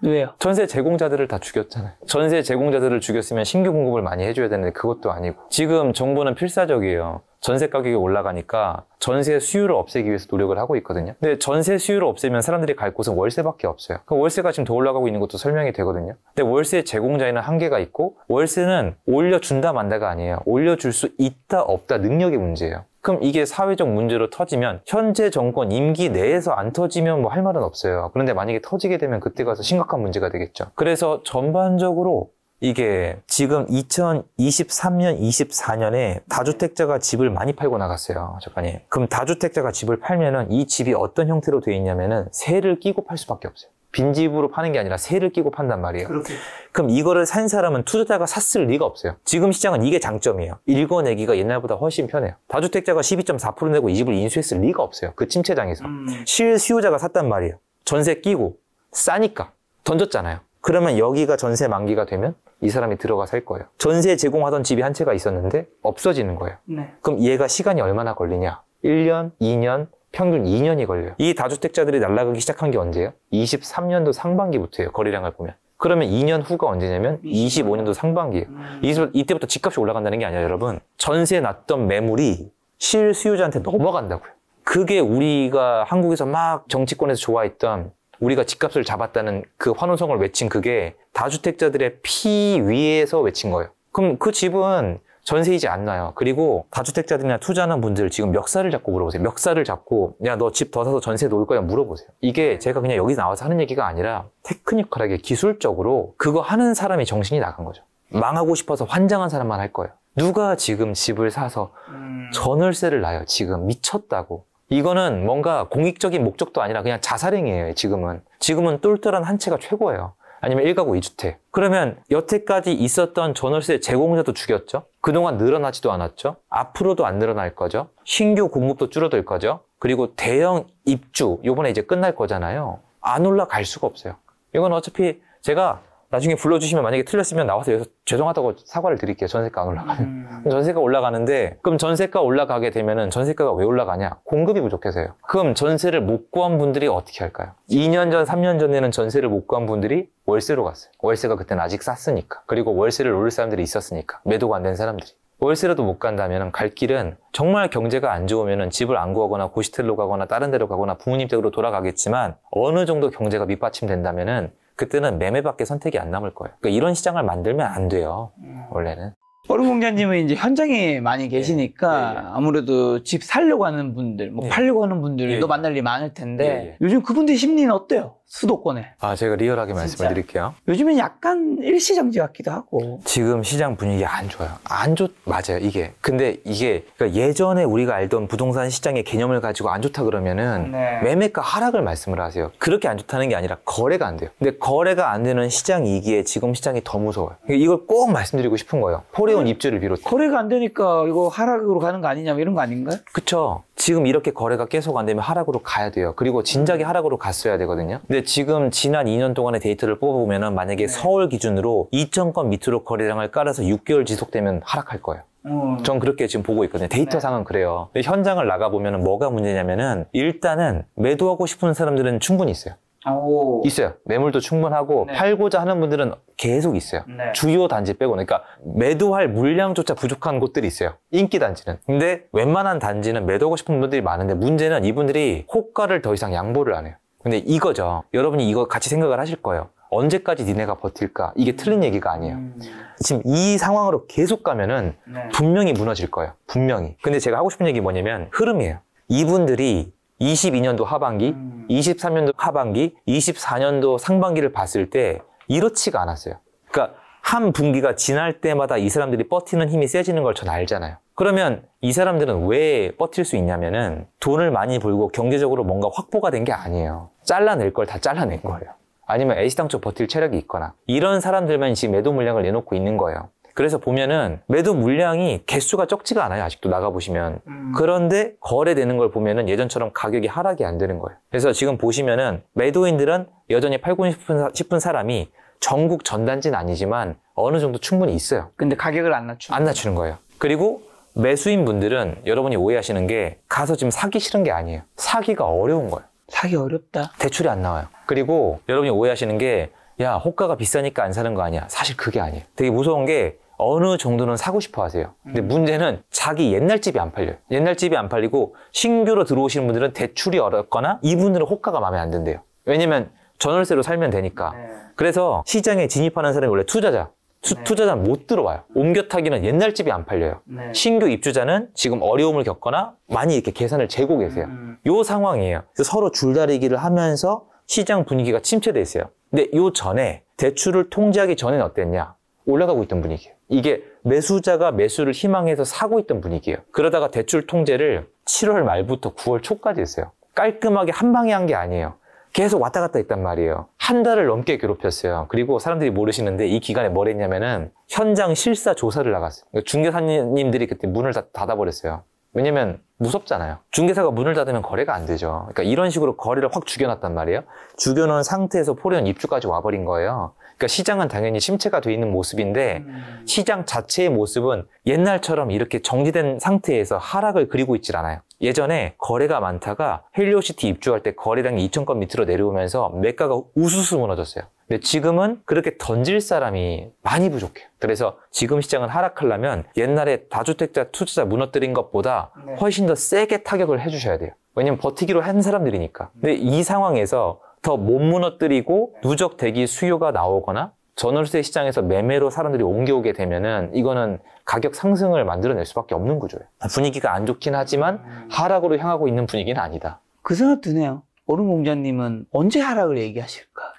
왜요? 전세 제공자들을 다 죽였잖아요. 전세 제공자들을 죽였으면 신규 공급을 많이 해줘야 되는데 그것도 아니고. 지금 정부는 필사적이에요. 전세 가격이 올라가니까 전세 수요를 없애기 위해서 노력을 하고 있거든요. 근데 전세 수요를 없애면 사람들이 갈 곳은 월세밖에 없어요. 그 월세가 지금 더 올라가고 있는 것도 설명이 되거든요. 근데 월세 제공자에는 한계가 있고 월세는 올려준다 만다가 아니에요. 올려줄 수 있다 없다 능력의 문제예요. 그럼 이게 사회적 문제로 터지면 현재 정권 임기 내에서 안 터지면 뭐 할 말은 없어요. 그런데 만약에 터지게 되면 그때 가서 심각한 문제가 되겠죠. 그래서 전반적으로 이게 지금 2023년, 24년에 다주택자가 집을 많이 팔고 나갔어요. 작가님. 그럼 다주택자가 집을 팔면은 이 집이 어떤 형태로 되어 있냐면은 세를 끼고 팔 수밖에 없어요. 빈집으로 파는 게 아니라 세를 끼고 판단 말이에요. 그렇게. 그럼 이거를 산 사람은 투자자가 샀을 리가 없어요. 지금 시장은 이게 장점이에요. 일거 내기가 옛날보다 훨씬 편해요. 다주택자가 12.4% 내고 이 집을 인수했을 리가 없어요. 그 침체장에서. 음. 실수요자가 샀단 말이에요. 전세 끼고 싸니까 던졌잖아요. 그러면 여기가 전세 만기가 되면 이 사람이 들어가 살 거예요. 전세 제공하던 집이 한 채가 있었는데 없어지는 거예요. 네. 그럼 얘가 시간이 얼마나 걸리냐? 1년, 2년, 평균 2년이 걸려요. 이 다주택자들이 날아가기 시작한 게 언제예요? 23년도 상반기부터예요. 거래량을 보면. 그러면 2년 후가 언제냐면 25년도 상반기예요. 음. 이때부터 집값이 올라간다는 게 아니라 여러분 전세 났던 매물이 실수요자한테 넘어간다고요. 그게 우리가 한국에서 막 정치권에서 좋아했던 우리가 집값을 잡았다는 그 환호성을 외친 그게 다주택자들의 피 위에서 외친 거예요. 그럼 그 집은 전세 이지않 나요. 그리고 다주택자들이나 투자하는 분들 지금 멱살을 잡고 물어보세요. 멱살을 잡고 야너 집 더 사서 전세 놓을 거야 물어보세요. 이게 제가 그냥 여기 나와서 하는 얘기가 아니라 테크니컬하게 기술적으로 그거 하는 사람이 정신이 나간 거죠. 망하고 싶어서 환장한 사람만 할 거예요. 누가 지금 집을 사서 음. 전월세를 나요. 지금 미쳤다고. 이거는 뭔가 공익적인 목적도 아니라 그냥 자살행위예요. 지금은. 지금은 똘똘한 한 채가 최고예요. 아니면 1가구 2주택. 그러면 여태까지 있었던 전월세 제공자도 죽였죠. 그동안 늘어나지도 않았죠. 앞으로도 안 늘어날 거죠. 신규 공급도 줄어들 거죠. 그리고 대형 입주 요번에 이제 끝날 거잖아요. 안 올라갈 수가 없어요. 이건 어차피 제가 나중에 불러주시면 만약에 틀렸으면 나와서 여기서 죄송하다고 사과를 드릴게요. 전세가 안 올라가요. 음. 전세가 올라가는데 그럼 전세가 올라가게 되면은 전세가가 왜 올라가냐? 공급이 부족해서요. 그럼 전세를 못 구한 분들이 어떻게 할까요? 2년 전, 3년 전에는 전세를 못 구한 분들이 월세로 갔어요. 월세가 그때는 아직 쌌으니까. 그리고 월세를 올릴 사람들이 있었으니까. 매도가 안 된 사람들이. 월세라도 못 간다면 갈 길은 정말 경제가 안 좋으면 집을 안 구하거나 고시텔로 가거나 다른 데로 가거나 부모님 댁으로 돌아가겠지만 어느 정도 경제가 밑받침된다면 그때는 매매밖에 선택이 안 남을 거예요. 그러니까 이런 시장을 만들면 안 돼요. 원래는. 뽀르공장님은 이제 현장에 많이 예. 계시니까 예, 예, 예. 아무래도 집 살려고 하는 분들, 뭐 예. 팔려고 하는 분들도 예, 만날 일이 많을 텐데 요즘 그분들 심리는 어때요? 수도권에. 아, 제가 리얼하게 진짜. 말씀을 드릴게요. 요즘엔 약간 일시정지 같기도 하고. 지금 시장 분위기 안 좋아요. 안 좋, 맞아요, 이게. 근데 이게, 그러니까 예전에 우리가 알던 부동산 시장의 개념을 가지고 안 좋다 그러면은 네. 매매가 하락을 말씀을 하세요. 그렇게 안 좋다는 게 아니라 거래가 안 돼요. 근데 거래가 안 되는 시장이기에 지금 시장이 더 무서워요. 그러니까 이걸 꼭 말씀드리고 싶은 거예요. 포레온 입주를 비롯해. 거래가 안 되니까 이거 하락으로 가는 거 아니냐, 뭐 이런 거 아닌가요? 그쵸. 지금 이렇게 거래가 계속 안 되면 하락으로 가야 돼요. 그리고 진작에 음. 하락으로 갔어야 되거든요. 근데 지금 지난 2년 동안의 데이터를 뽑아보면 은 만약에 네. 서울 기준으로 2,000건 밑으로 거래량을 깔아서 6개월 지속되면 하락할 거예요. 음. 전 그렇게 지금 보고 있거든요. 데이터상은 네. 그래요. 현장을 나가보면 뭐가 문제냐면은 일단은 매도하고 싶은 사람들은 충분히 있어요. 오. 있어요. 매물도 충분하고 네. 팔고자 하는 분들은 계속 있어요. 네. 주요 단지 빼고 그러니까 매도할 물량조차 부족한 곳들이 있어요. 인기 단지는. 근데 웬만한 단지는 매도하고 싶은 분들이 많은데 문제는 이분들이 호가를 더 이상 양보를 안 해요. 근데 이거죠. 여러분이 이거 같이 생각을 하실 거예요. 언제까지 니네가 버틸까? 이게 틀린 얘기가 아니에요. 음. 지금 이 상황으로 계속 가면은 네. 분명히 무너질 거예요. 분명히. 근데 제가 하고 싶은 얘기 뭐냐면 흐름이에요. 이분들이 22년도 하반기, 23년도 음. 하반기, 24년도 상반기를 봤을 때 이렇지가 않았어요. 그러니까 한 분기가 지날 때마다 이 사람들이 버티는 힘이 세지는 걸 전 알잖아요. 그러면 이 사람들은 왜 버틸 수 있냐면은 돈을 많이 벌고 경제적으로 뭔가 확보가 된 게 아니에요. 잘라낼 걸 다 잘라낸 거예요. 아니면 애시당초 버틸 체력이 있거나 이런 사람들만 지금 매도 물량을 내놓고 있는 거예요. 그래서 보면은 매도 물량이 개수가 적지가 않아요. 아직도 나가보시면. 음. 그런데 거래되는 걸 보면은 예전처럼 가격이 하락이 안 되는 거예요. 그래서 지금 보시면은 매도인들은 여전히 팔고 싶은 사람이 전국 전단지는 아니지만 어느 정도 충분히 있어요. 근데 가격을 안낮추안 낮추는 거예요. 그리고 매수인 분들은 여러분이 오해하시는 게 가서 지금 사기 싫은 게 아니에요. 사기가 어려운 거예요. 사기 어렵다. 대출이 안 나와요. 그리고 여러분이 오해하시는 게야 호가가 비싸니까 안 사는 거 아니야 사실 그게 아니에요 되게 무서운 게 어느 정도는 사고 싶어 하세요 근데 음. 문제는 자기 옛날 집이 안 팔려요 옛날 집이 안 팔리고 신규로 들어오시는 분들은 대출이 어렵거나 이분들은 호가가 마음에 안 든대요 왜냐면 전월세로 살면 되니까 네. 그래서 시장에 진입하는 사람이 원래 투자자 투, 네. 투자자는 못 들어와요. 옮겨 타기는 옛날 집이 안 팔려요. 네. 신규 입주자는 지금 어려움을 겪거나 많이 이렇게 계산을 재고 계세요. 음. 음. 요 상황이에요. 그래서 서로 줄다리기를 하면서 시장 분위기가 침체돼 있어요. 근데 요 전에 대출을 통제하기 전에는 어땠냐? 올라가고 있던 분위기예요. 이게 매수자가 매수를 희망해서 사고 있던 분위기예요. 그러다가 대출 통제를 7월 말부터 9월 초까지 했어요. 깔끔하게 한 방에 한 게 아니에요. 계속 왔다 갔다 했단 말이에요. 한 달을 넘게 괴롭혔어요. 그리고 사람들이 모르시는데 이 기간에 뭘 했냐면은 현장 실사 조사를 나갔어요. 그러니까 중개사님들이 그때 문을 다 닫아버렸어요. 왜냐면 무섭잖아요. 중개사가 문을 닫으면 거래가 안 되죠. 그러니까 이런 식으로 거래를 확 죽여놨단 말이에요. 죽여놓은 상태에서 포련 입주까지 와버린 거예요. 그러니까 시장은 당연히 침체가 돼 있는 모습인데 음. 시장 자체의 모습은 옛날처럼 이렇게 정지된 상태에서 하락을 그리고 있질 않아요. 예전에 거래가 많다가 헬리오시티 입주할 때 거래량이 2천 건 밑으로 내려오면서 매가가 우수수 무너졌어요. 근데 지금은 그렇게 던질 사람이 많이 부족해요. 그래서 지금 시장은 하락하려면 옛날에 다주택자 투자자 무너뜨린 것보다 네. 훨씬 더 세게 타격을 해주셔야 돼요. 왜냐면 버티기로 한 사람들이니까. 음. 근데 이 상황에서 더 못 무너뜨리고 네. 누적 대기 수요가 나오거나 전월세 시장에서 매매로 사람들이 옮겨오게 되면은 이거는 가격 상승을 만들어낼 수밖에 없는 구조예요. 분위기가 안 좋긴 하지만 음. 하락으로 향하고 있는 분위기는 아니다. 그 생각 드네요. 오른 공자님은 언제 하락을 얘기하실까?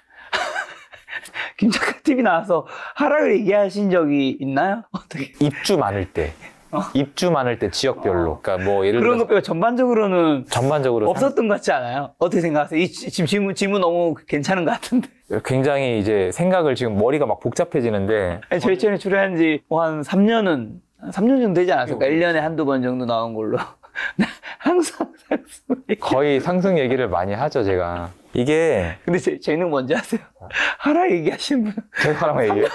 김작가 TV 나와서 하라고 얘기하신 적이 있나요? 어떻게? 입주 많을 때. 어? 입주 많을 때 지역별로. 어. 그러니까 뭐 예를 그런 것 빼고 전반적으로는 전반적으로 없었던 것 같지 않아요? 어떻게 생각하세요? 이 지금 질문, 질문 너무 괜찮은 것 같은데. 굉장히 이제 생각을 지금 머리가 막 복잡해지는데. 아니, 저희 채널 출연한 지한 뭐 3년은 3년 정도 되지 않았을까? 1년에 한두 번 정도 나온 걸로. 항상 상승. 거의 상승 얘기를 많이 하죠, 제가. 이게 근데 제, 재능 뭔지 아세요? 하라 얘기하시는 분 제가 하나 얘기해요?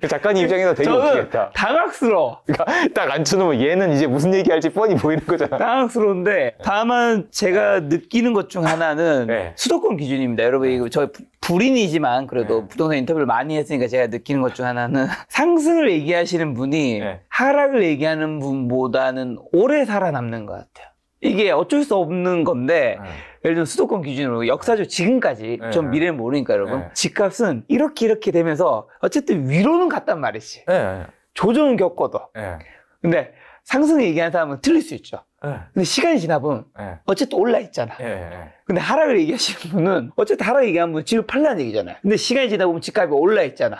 그 작가님 입장에서 되게 웃기겠다 당황스러워 그러니까 딱 앉혀놓으면 얘는 이제 무슨 얘기할지 뻔히 보이는 거잖아 당황스러운데 네. 다만 제가 네. 느끼는 것 중 하나는 네. 수도권 기준입니다 여러분 네. 이거 저 불인이지만 그래도 네. 부동산 인터뷰를 많이 했으니까 제가 느끼는 것 중 하나는 상승을 얘기하시는 분이 네. 하락을 얘기하는 분보다는 오래 살아남는 것 같아요 이게 어쩔 수 없는 건데 네. 예를 들면 수도권 기준으로 역사적 지금까지 네. 전 미래는 모르니까 여러분 네. 집값은 이렇게 이렇게 되면서 어쨌든 위로는 갔단 말이지 네. 조정은 겪어도 네. 근데 상승 을 얘기하는 사람은 틀릴 수 있죠 네. 근데 시간이 지나보면 어쨌든 올라 있잖아 근데 하락을 얘기하시는 분은 어쨌든 하락 얘기하면 뭐 지금 팔라는 얘기잖아요 근데 시간이 지나보면 집값이 올라 있잖아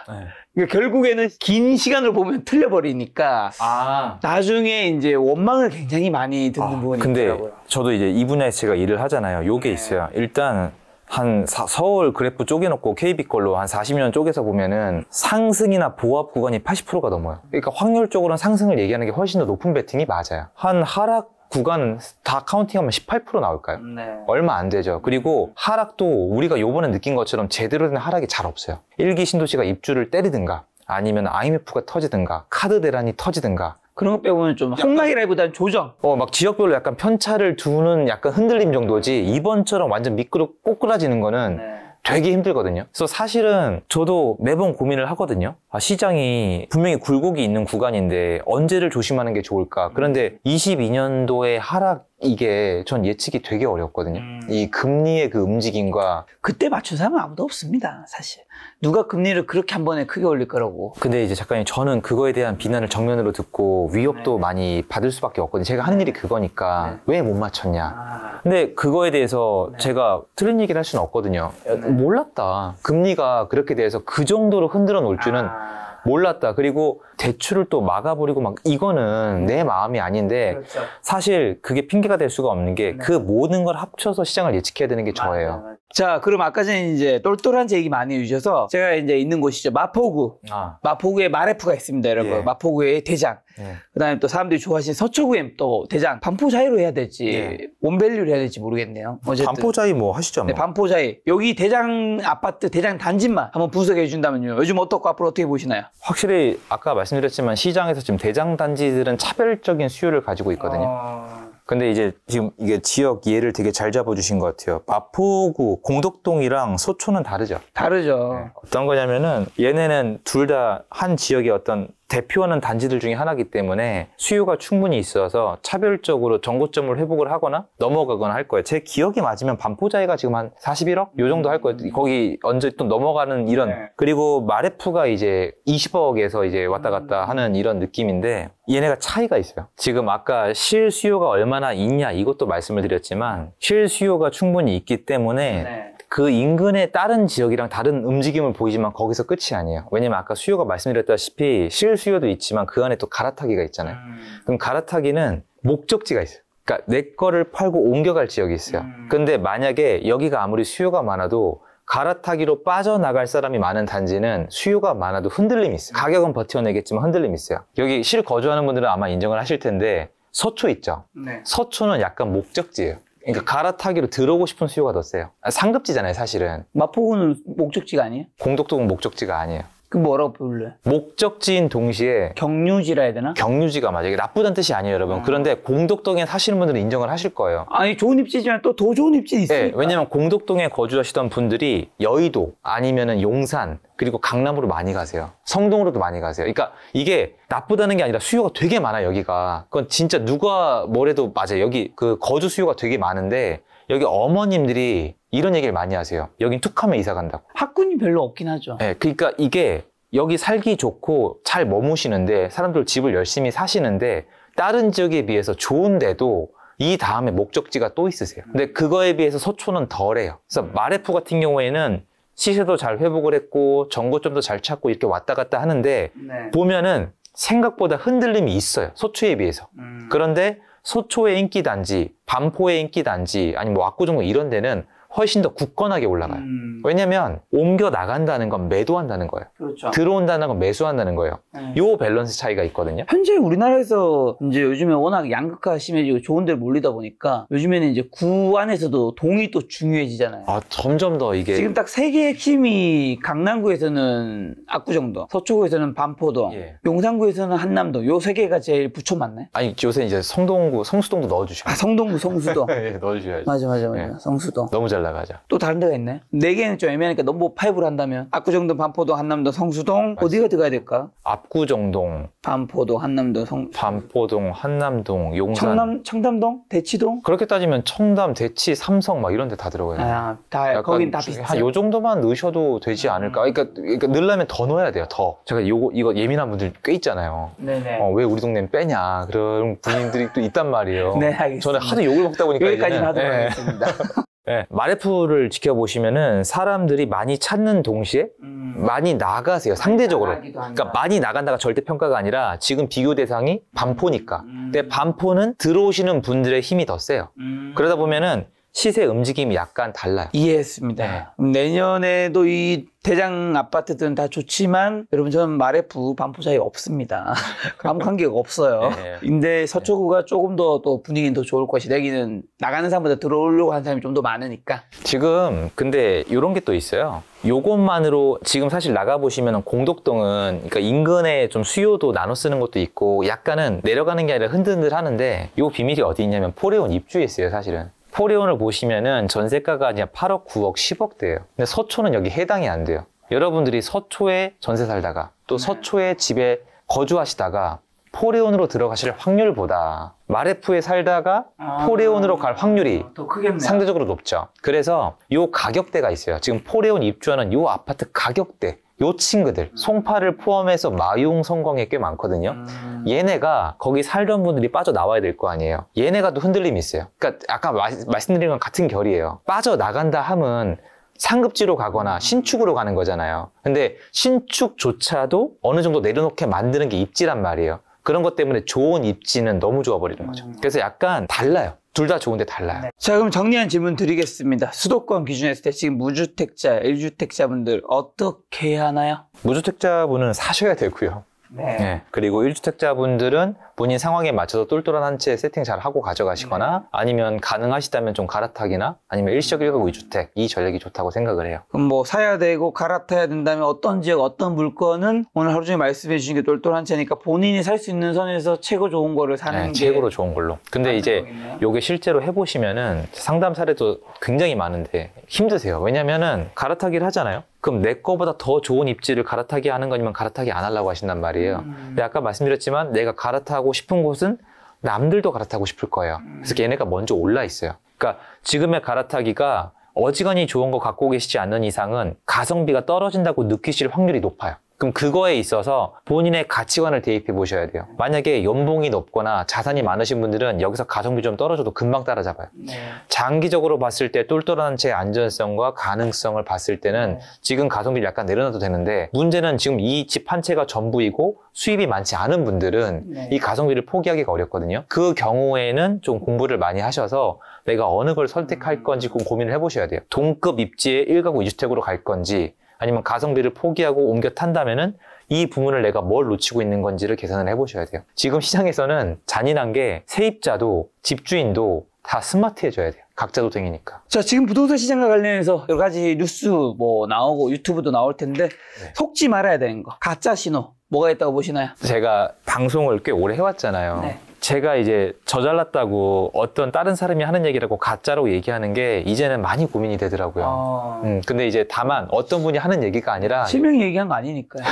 그러니까 결국에는 긴 시간을 보면 틀려버리니까 아. 나중에 이제 원망을 굉장히 많이 듣는 아, 부분이 근데 있더라고요. 저도 이제 이 분야에서 제가 일을 하잖아요. 요게 네. 있어요. 일단 한 사, 서울 그래프 쪼개놓고 KB 걸로 한 40년 쪼개서 보면은 상승이나 보합 구간이 80%가 넘어요. 그러니까 확률적으로는 상승을 얘기하는 게 훨씬 더 높은 베팅이 맞아요. 한 하락 구간 다 카운팅하면 18% 나올까요? 네. 얼마 안 되죠. 그리고 하락도 우리가 요번에 느낀 것처럼 제대로 된 하락이 잘 없어요. 일기 신도시가 입주를 때리든가 아니면 IMF가 터지든가 카드 대란이 터지든가 그런 거 빼고는 좀 폭락이라기보다는 조정. 어, 막 지역별로 약간 편차를 두는 약간 흔들림 정도지 이번처럼 완전 미끄러 꼬꾸라지는 거는 네. 되게 힘들거든요. 그래서 사실은 저도 매번 고민을 하거든요. 아, 시장이 분명히 굴곡이 있는 구간인데 언제를 조심하는 게 좋을까? 그런데 2 2년도에 하락 이게 전 예측이 되게 어렵거든요. 음. 이 금리의 그 움직임과 그때 맞춘 사람은 아무도 없습니다, 사실. 누가 금리를 그렇게 한 번에 크게 올릴 거라고. 근데 이제 작가님 저는 그거에 대한 비난을 정면으로 듣고 위협도 네. 많이 받을 수밖에 없거든요. 제가 하는 네. 일이 그거니까 네. 왜못 맞췄냐. 아... 근데 그거에 대해서 네. 제가 틀린 얘기를 할 수는 없거든요. 네. 몰랐다. 금리가 그렇게 돼서 그 정도로 흔들어 놓을 줄은 아... 몰랐다. 그리고 대출을 또 막아버리고 막 이거는 네. 내 마음이 아닌데 그렇죠. 사실 그게 핑계가 될 수가 없는 게그 네. 그 모든 걸 합쳐서 시장을 예측해야 되는 게 저예요. 맞아요. 자, 그럼 아까 전에 이제 똘똘한 제 얘기 많이 해주셔서 제가 이제 있는 곳이죠. 마포구. 아. 마포구에 마레프가 있습니다, 여러분. 예. 마포구의 대장. 예. 그 다음에 또 사람들이 좋아하시는 서초구에 또 대장. 반포자이로 해야 될지, 예. 원밸류로 해야 될지 모르겠네요. 어쨌든. 반포자이 뭐 하시죠. 뭐. 네, 반포자이. 여기 대장 아파트, 대장 단지만 한번 분석해 준다면요. 요즘 어떻고 앞으로 어떻게 보시나요? 확실히 아까 말씀드렸지만 시장에서 지금 대장 단지들은 차별적인 수요를 가지고 있거든요. 아... 근데 이제 지금 이게 지역 예를 되게 잘 잡아주신 것 같아요. 마포구 공덕동이랑 소초는 다르죠. 다르죠. 네. 어떤 거냐면은 얘네는 둘 다 한 지역의 어떤 대표하는 단지들 중에 하나이기 때문에 수요가 충분히 있어서 차별적으로 정고점을 회복을 하거나 넘어가거나 할 거예요. 제 기억이 맞으면 반포자이가 지금 한 41억 요 정도 할 거예요. 음. 거기 언제 또 넘어가는 이런 네. 그리고 마레프가 이제 20억에서 이제 왔다 갔다 음. 하는 이런 느낌인데 얘네가 차이가 있어요. 지금 아까 실 수요가 얼마나 있냐 이것도 말씀을 드렸지만 실 수요가 충분히 있기 때문에 네. 그 인근의 다른 지역이랑 다른 움직임을 보이지만 거기서 끝이 아니에요. 왜냐면 아까 수요가 말씀드렸다시피 실 수요도 있지만 그 안에 또 갈아타기가 있잖아요. 음. 그럼 갈아타기는 목적지가 있어요. 그러니까 내 거를 팔고 옮겨갈 지역이 있어요. 음. 근데 만약에 여기가 아무리 수요가 많아도 갈아타기로 빠져나갈 사람이 많은 단지는 수요가 많아도 흔들림이 있어요. 가격은 버텨내겠지만 흔들림이 있어요. 여기 실 거주하는 분들은 아마 인정을 하실 텐데 서초 있죠? 네. 서초는 약간 목적지예요. 그러니까 갈아타기로 들어오고 싶은 수요가 더 세요. 아, 상급지잖아요, 사실은. 마포구는 목적지가 아니에요? 공덕동은 목적지가 아니에요. 그 뭐라고 부를래? 목적지인 동시에 경유지라 해야 되나? 경유지가 맞아요. 이게 나쁘다는 뜻이 아니에요, 여러분. 아. 그런데 공덕동에 사시는 분들은 인정을 하실 거예요. 아니, 좋은 입지지만 또 더 좋은 입지 있어요. 네, 왜냐면 공덕동에 거주하시던 분들이 여의도 아니면 용산 그리고 강남으로 많이 가세요. 성동으로도 많이 가세요. 그러니까 이게 나쁘다는 게 아니라 수요가 되게 많아 여기가. 그건 진짜 누가 뭐래도 맞아요. 여기 그 거주 수요가 되게 많은데 여기 어머님들이 이런 얘기를 많이 하세요. 여긴 툭 하면 이사 간다고. 학군이 별로 없긴 하죠. 네, 그러니까 이게 여기 살기 좋고 잘 머무시는데 사람들 집을 열심히 사시는데 다른 지역에 비해서 좋은데도 이 다음에 목적지가 또 있으세요. 근데 그거에 비해서 서초는 덜해요. 그래서 마레프 같은 경우에는 시세도 잘 회복을 했고 정고점도 잘 찾고 이렇게 왔다 갔다 하는데 네. 보면은 생각보다 흔들림이 있어요. 소초에 비해서. 음. 그런데 소초의 인기단지, 반포의 인기단지, 아니면 뭐 압구정동 이런 데는 훨씬 더 굳건하게 올라가요. 음. 왜냐면 옮겨 나간다는 건 매도한다는 거예요. 그렇죠. 들어온다는 건 매수한다는 거예요. 네. 요 밸런스 차이가 있거든요. 현재 우리나라에서 이제 요즘에 워낙 양극화 심해지고 좋은 데를 몰리다 보니까 요즘에는 이제 구 안에서도 동이 또 중요해지잖아요. 아 점점 더 이게 지금 딱 세 개의 힘이 강남구에서는 압구정도 서초구에서는 반포동, 예. 용산구에서는 한남동 요세 개가 제일 붙여 맞네 아니 요새 이제 성동구, 성수동도 넣어주셔요. 아 성동구, 성수동. 예, 넣어주셔야죠. 맞아 맞아 맞아. 예. 성수동. 너무 잘 연락하자. 또 다른 데가 있네. 네 개는 좀 애매하니까 넘버 브로 한다면 압구정동, 반포동, 한남동, 성수동 맞습니다. 어디가 들어가야 될까? 압구정동, 반포동, 한남동, 성 반포동, 한남동, 용산, 청남, 청담동, 대치동. 그렇게 따지면 청담, 대치, 삼성 막 이런 데 다 들어가야 돼. 아, 다 거긴 다 비슷해. 한요 정도만 넣으셔도 되지 아. 않을까? 그러니까, 그러니까 넣으려면 더 넣어야 돼요. 더. 제가 요거 이거 예민한 분들 꽤 있잖아요. 네네. 어, 왜 우리 동네는 빼냐 그런 분들이 또 있단 말이에요. 네, 알겠습니다. 저는 하도 욕을 먹다 보니까 여기까지 하도록 네. 하겠습니다. 네. 마레프를 지켜보시면은 사람들이 많이 찾는 동시에 음. 많이 나가세요 상대적으로 그러니까 많이 나간다가 절대 평가가 아니라 지금 비교 대상이 반포니까 음. 근데 반포는 들어오시는 분들의 힘이 더 세요 음. 그러다 보면은 시세 움직임이 약간 달라요. 이해했습니다. 네. 내년에도 이 대장 아파트들은 다 좋지만 여러분 저는 마레프 반포 차이 없습니다. 아무 관계가 없어요. 네. 근데 네. 서초구가 네. 조금 더 또 분위기는 더 좋을 것이 내기는 나가는 사람보다 들어오려고 하는 사람이 좀 더 많으니까. 지금 근데 이런 게 또 있어요. 요것만으로 지금 사실 나가보시면 공덕동은 그러니까 인근에 좀 수요도 나눠 쓰는 것도 있고 약간은 내려가는 게 아니라 흔들흔들 하는데 요 비밀이 어디 있냐면 포레온 입주에 있어요 사실은 코레온을 보시면은 전세가가 그냥 8억, 9억, 10억 대예요. 근데 서초는 여기 해당이 안 돼요. 여러분들이 서초에 전세 살다가 또 네. 서초에 집에 거주하시다가 포레온으로 들어가실 확률보다 마레프에 살다가 아, 포레온으로 갈 확률이 아, 상대적으로 높죠. 그래서 요 가격대가 있어요. 지금 포레온 입주하는 요 아파트 가격대 요 친구들 음. 송파를 포함해서 마용 성광에 꽤 많거든요 음. 얘네가 거기 살던 분들이 빠져나와야 될 거 아니에요 얘네가 또 흔들림이 있어요 그러니까 아까 마, 말씀드린 건 같은 결이에요 빠져나간다 함은 상급지로 가거나 음. 신축으로 가는 거잖아요 근데 신축조차도 어느 정도 내려놓게 만드는 게 입지란 말이에요 그런 것 때문에 좋은 입지는 너무 좋아버리는 거죠. 음. 그래서 약간 달라요. 둘 다 좋은데 달라요. 네. 자, 그럼 정리한 질문 드리겠습니다. 수도권 기준에서 대신 무주택자, 1주택자분들 어떻게 하나요? 무주택자분은 사셔야 되고요. 네. 네. 그리고 1주택자분들은 본인 상황에 맞춰서 똘똘한 한 채 세팅 잘 하고 가져가시거나 네. 아니면 가능하시다면 좀 갈아타기나 아니면 일시적 1가구 음. 2주택 이 전략이 좋다고 생각을 해요. 그럼 뭐 사야 되고 갈아타야 된다면 어떤 지역 어떤 물건은 오늘 하루 종일 말씀해 주신 게 똘똘한 채니까 본인이 살 수 있는 선에서 최고 좋은 거를 사는 네, 게 최고로 좋은 걸로. 근데 이제 요게 실제로 해보시면은 상담 사례도 굉장히 많은데 힘드세요. 왜냐면은 갈아타기를 하잖아요. 그럼 내 거보다 더 좋은 입지를 갈아타게 하는 거니면 갈아타게안 하려고 하신단 말이에요. 음. 근데 아까 말씀드렸지만 내가 갈아타고 싶은 곳은 남들도 갈아타고 싶을 거예요. 음. 그래서 얘네가 먼저 올라 있어요. 그러니까 지금의 갈아타기가 어지간히 좋은 거 갖고 계시지 않는 이상은 가성비가 떨어진다고 느끼실 확률이 높아요. 그럼 그거에 있어서 본인의 가치관을 대입해 보셔야 돼요. 만약에 연봉이 높거나 자산이 많으신 분들은 여기서 가성비 좀 떨어져도 금방 따라잡아요. 네. 장기적으로 봤을 때 똘똘한 제 안전성과 가능성을 봤을 때는 네. 지금 가성비를 약간 내려놔도 되는데 문제는 지금 이 집 한 채가 전부이고 수입이 많지 않은 분들은 네. 이 가성비를 포기하기가 어렵거든요. 그 경우에는 좀 공부를 많이 하셔서 내가 어느 걸 선택할 음. 건지 고민을 해보셔야 돼요. 동급 입지에 1가구 2주택으로 갈 건지 아니면 가성비를 포기하고 옮겨 탄다면은 이 부분을 내가 뭘 놓치고 있는 건지를 계산을 해보셔야 돼요. 지금 시장에서는 잔인한 게 세입자도 집주인도 다 스마트해져야 돼요. 각자 도생이니까. 자, 지금 부동산 시장과 관련해서 여러 가지 뉴스 뭐 나오고 유튜브도 나올 텐데 네. 속지 말아야 되는 거. 가짜 신호 뭐가 있다고 보시나요? 제가 방송을 꽤 오래 해왔잖아요. 네. 제가 이제 저잘났다고 어떤 다른 사람이 하는 얘기라고 가짜라고 얘기하는 게 이제는 많이 고민이 되더라고요. 어... 음, 근데 이제 다만 어떤 분이 하는 얘기가 아니라 실명 얘기한 거 아니니까요.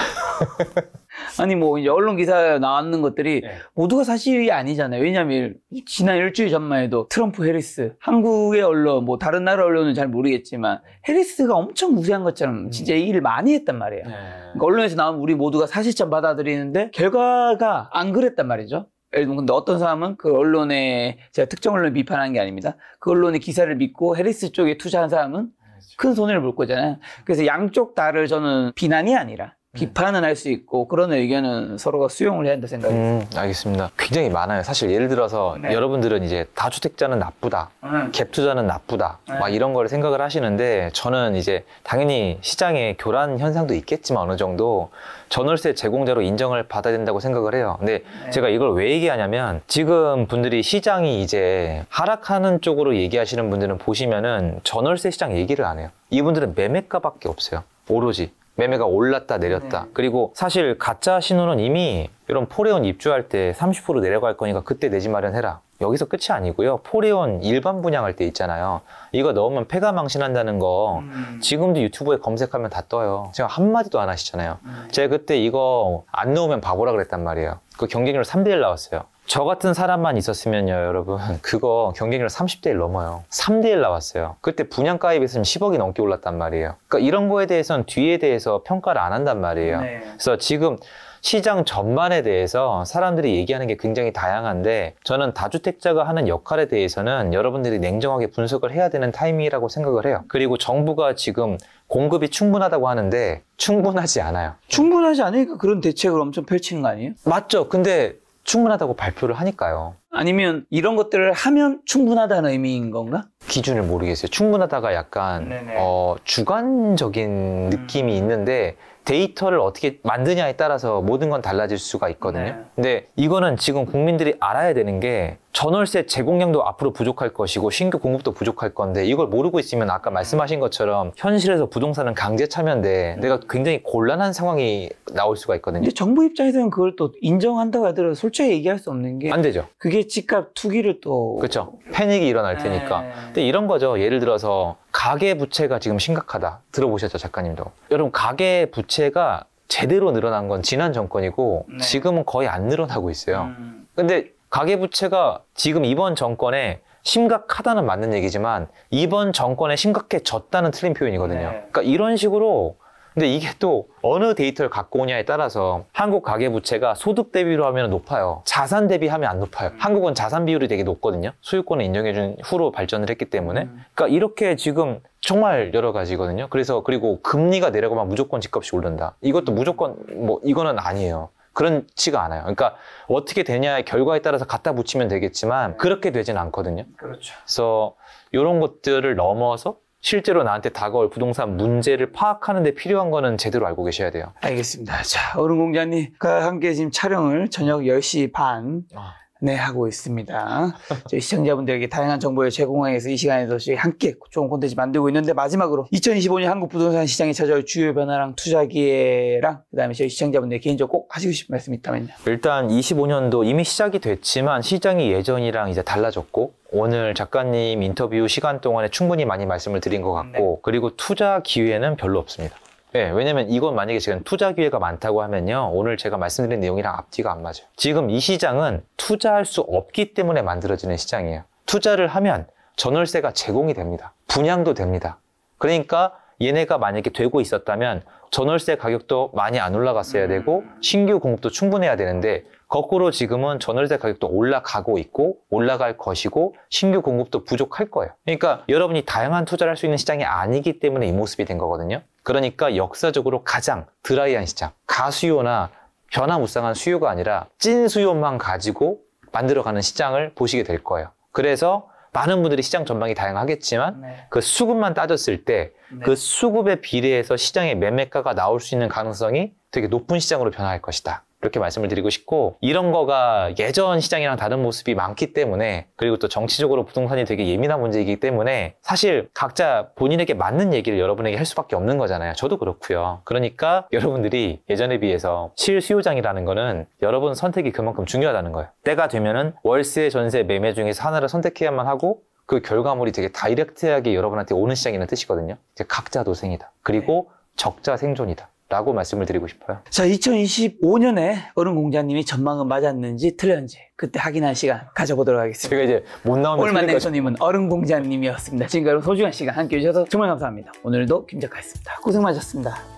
아니 뭐 이제 언론 기사에 나왔는 것들이 네. 모두가 사실이 아니잖아요. 왜냐하면 지난 일주일 전만 해도 트럼프 해리스 한국의 언론 뭐 다른 나라 언론은 잘 모르겠지만 해리스가 엄청 무세한 것처럼 음. 진짜 얘기를 많이 했단 말이에요. 네. 그러니까 언론에서 나온 우리 모두가 사실처 받아들이는데 결과가 안 그랬단 말이죠. 예를 들면 근데 어떤 사람은 그 언론에 제가 특정 언론 비판하는 게 아닙니다. 그 언론의 기사를 믿고 헤리스 쪽에 투자한 사람은 아, 그렇죠. 큰 손해를 볼 거잖아요. 그래서 양쪽 다를 저는 비난이 아니라 네. 비판은 할 수 있고 그런 의견은 서로가 수용을 해야 한다 생각이 음, 있니다 알겠습니다. 굉장히 많아요. 사실 예를 들어서 네. 여러분들은 이제 다주택자는 나쁘다, 음. 갭 투자는 나쁘다, 네. 막 이런 걸 생각을 하시는데 저는 이제 당연히 시장에 교란 현상도 있겠지만 어느 정도 전월세 제공자로 인정을 받아야 된다고 생각을 해요. 근데 네. 제가 이걸 왜 얘기하냐면 지금 분들이 시장이 이제 하락하는 쪽으로 얘기하시는 분들은 보시면은 전월세 시장 얘기를 안 해요. 이분들은 매매가밖에 없어요. 오로지 매매가 올랐다 네. 내렸다. 네. 그리고 사실 가짜 신호는 이미 이런 포레온 입주할 때 30% 내려갈 거니까 그때 내지 마련해라. 여기서 끝이 아니고요. 포레온 일반 분양할 때 있잖아요. 이거 넣으면 폐가 망신한다는 거 음. 지금도 유튜브에 검색하면 다 떠요. 제가 한마디도 안 하시잖아요. 음. 제가 그때 이거 안 넣으면 바보라 그랬단 말이에요. 그 경쟁률 3대1 나왔어요. 저 같은 사람만 있었으면요, 여러분. 그거 경쟁률 30대1 넘어요. 3대1 나왔어요. 그때 분양 가입했으면 10억이 넘게 올랐단 말이에요. 그러니까 이런 거에 대해서는 뒤에 대해서 평가를 안 한단 말이에요. 네. 그래서 지금 시장 전반에 대해서 사람들이 얘기하는 게 굉장히 다양한데 저는 다주택자가 하는 역할에 대해서는 여러분들이 냉정하게 분석을 해야 되는 타이밍이라고 생각을 해요. 그리고 정부가 지금 공급이 충분하다고 하는데 충분하지 않아요. 충분하지 않으니까 그런 대책을 엄청 펼치는 거 아니에요? 맞죠. 근데 충분하다고 발표를 하니까요. 아니면 이런 것들을 하면 충분하다는 의미인 건가? 기준을 모르겠어요. 충분하다가 약간 어, 주관적인 느낌이 음. 있는데 데이터를 어떻게 만드냐에 따라서 모든 건 달라질 수가 있거든요. 네. 근데 이거는 지금 국민들이 알아야 되는 게 전월세 제공량도 앞으로 부족할 것이고 신규 공급도 부족할 건데 이걸 모르고 있으면 아까 말씀하신 것처럼 현실에서 부동산은 강제 참여인데 내가 굉장히 곤란한 상황이 나올 수가 있거든요. 근데 정부 입장에서는 그걸 또 인정한다고 하더라도 솔직히 얘기할 수 없는 게 안 되죠. 그게 집값 투기를 또 그렇죠. 패닉이 일어날 네. 테니까. 에이. 근데 이런 거죠. 예를 들어서 가계 부채가 지금 심각하다. 들어보셨죠, 작가님도. 여러분 가계 부채가 제대로 늘어난 건 지난 정권이고 네. 지금은 거의 안 늘어나고 있어요. 음. 근데 가계부채가 지금 이번 정권에 심각하다는 맞는 얘기지만 이번 정권에 심각해졌다는 틀린 표현이거든요. 네. 그러니까 이런 식으로 근데 이게 또 어느 데이터를 갖고 오냐에 따라서 한국 가계부채가 소득 대비로 하면 높아요. 자산 대비하면 안 높아요. 음. 한국은 자산 비율이 되게 높거든요. 소유권을 인정해준 후로 발전을 했기 때문에. 음. 그러니까 이렇게 지금 정말 여러 가지거든요. 그래서 그리고 금리가 내려가면 무조건 집값이 오른다. 이것도 무조건 뭐 이거는 아니에요. 그런지가 않아요. 그러니까 어떻게 되냐의 결과에 따라서 갖다 붙이면 되겠지만 그렇게 되진 않거든요. 그렇죠. 그래서 이런 것들을 넘어서 실제로 나한테 다가올 부동산 문제를 파악하는 데 필요한 거는 제대로 알고 계셔야 돼요. 알겠습니다. 네. 자, 어른 공자님과 함께 지금 촬영을 저녁 10시 반 아. 네, 하고 있습니다. 저희 시청자분들에게 다양한 정보를 제공하기 위해서 이 시간에도 저희 함께 좋은 콘텐츠 만들고 있는데 마지막으로 2025년 한국 부동산 시장에 찾아올 주요 변화랑 투자 기회랑 그다음에 저희 시청자분들 개인적으로 꼭 하시고 싶은 말씀 이 있다면요. 일단 25년도 이미 시작이 됐지만 시장이 예전이랑 이제 달라졌고 오늘 작가님 인터뷰 시간 동안에 충분히 많이 말씀을 드린 것 같고 네. 그리고 투자 기회는 별로 없습니다. 네, 왜냐면 이건 만약에 지금 투자 기회가 많다고 하면요. 오늘 제가 말씀드린 내용이랑 앞뒤가 안 맞아요. 지금 이 시장은 투자할 수 없기 때문에 만들어지는 시장이에요. 투자를 하면 전월세가 제공이 됩니다. 분양도 됩니다. 그러니까 얘네가 만약에 되고 있었다면 전월세 가격도 많이 안 올라갔어야 되고 신규 공급도 충분해야 되는데 거꾸로 지금은 전월세 가격도 올라가고 있고 올라갈 것이고 신규 공급도 부족할 거예요. 그러니까 여러분이 다양한 투자를 할 수 있는 시장이 아니기 때문에 이 모습이 된 거거든요. 그러니까 역사적으로 가장 드라이한 시장, 가수요나 변화무쌍한 수요가 아니라 찐 수요만 가지고 만들어가는 시장을 보시게 될 거예요. 그래서 많은 분들이 시장 전망이 다양하겠지만 네. 그 수급만 따졌을 때그 네. 그 수급에 비례해서 시장의 매매가가 나올 수 있는 가능성이 되게 높은 시장으로 변화할 것이다. 이렇게 말씀을 드리고 싶고 이런 거가 예전 시장이랑 다른 모습이 많기 때문에 그리고 또 정치적으로 부동산이 되게 예민한 문제이기 때문에 사실 각자 본인에게 맞는 얘기를 여러분에게 할 수밖에 없는 거잖아요. 저도 그렇고요. 그러니까 여러분들이 예전에 비해서 실수요장이라는 거는 여러분 선택이 그만큼 중요하다는 거예요. 때가 되면은 월세, 전세, 매매 중에서 하나를 선택해야만 하고 그 결과물이 되게 다이렉트하게 여러분한테 오는 시장이라는 뜻이거든요. 이제 각자 도생이다. 그리고 네. 적자 생존이다. 라고 말씀을 드리고 싶어요. 자, 2025년에 어른 공자님이 전망은 맞았는지 틀렸는지 그때 확인할 시간 가져보도록 하겠습니다. 제가 이제 못 나오면 오늘 만난 손님은 어른 공자님이었습니다. 지금까지 소중한 시간 함께 해주셔서 정말 감사합니다. 오늘도 김작가였습니다. 고생 많으셨습니다.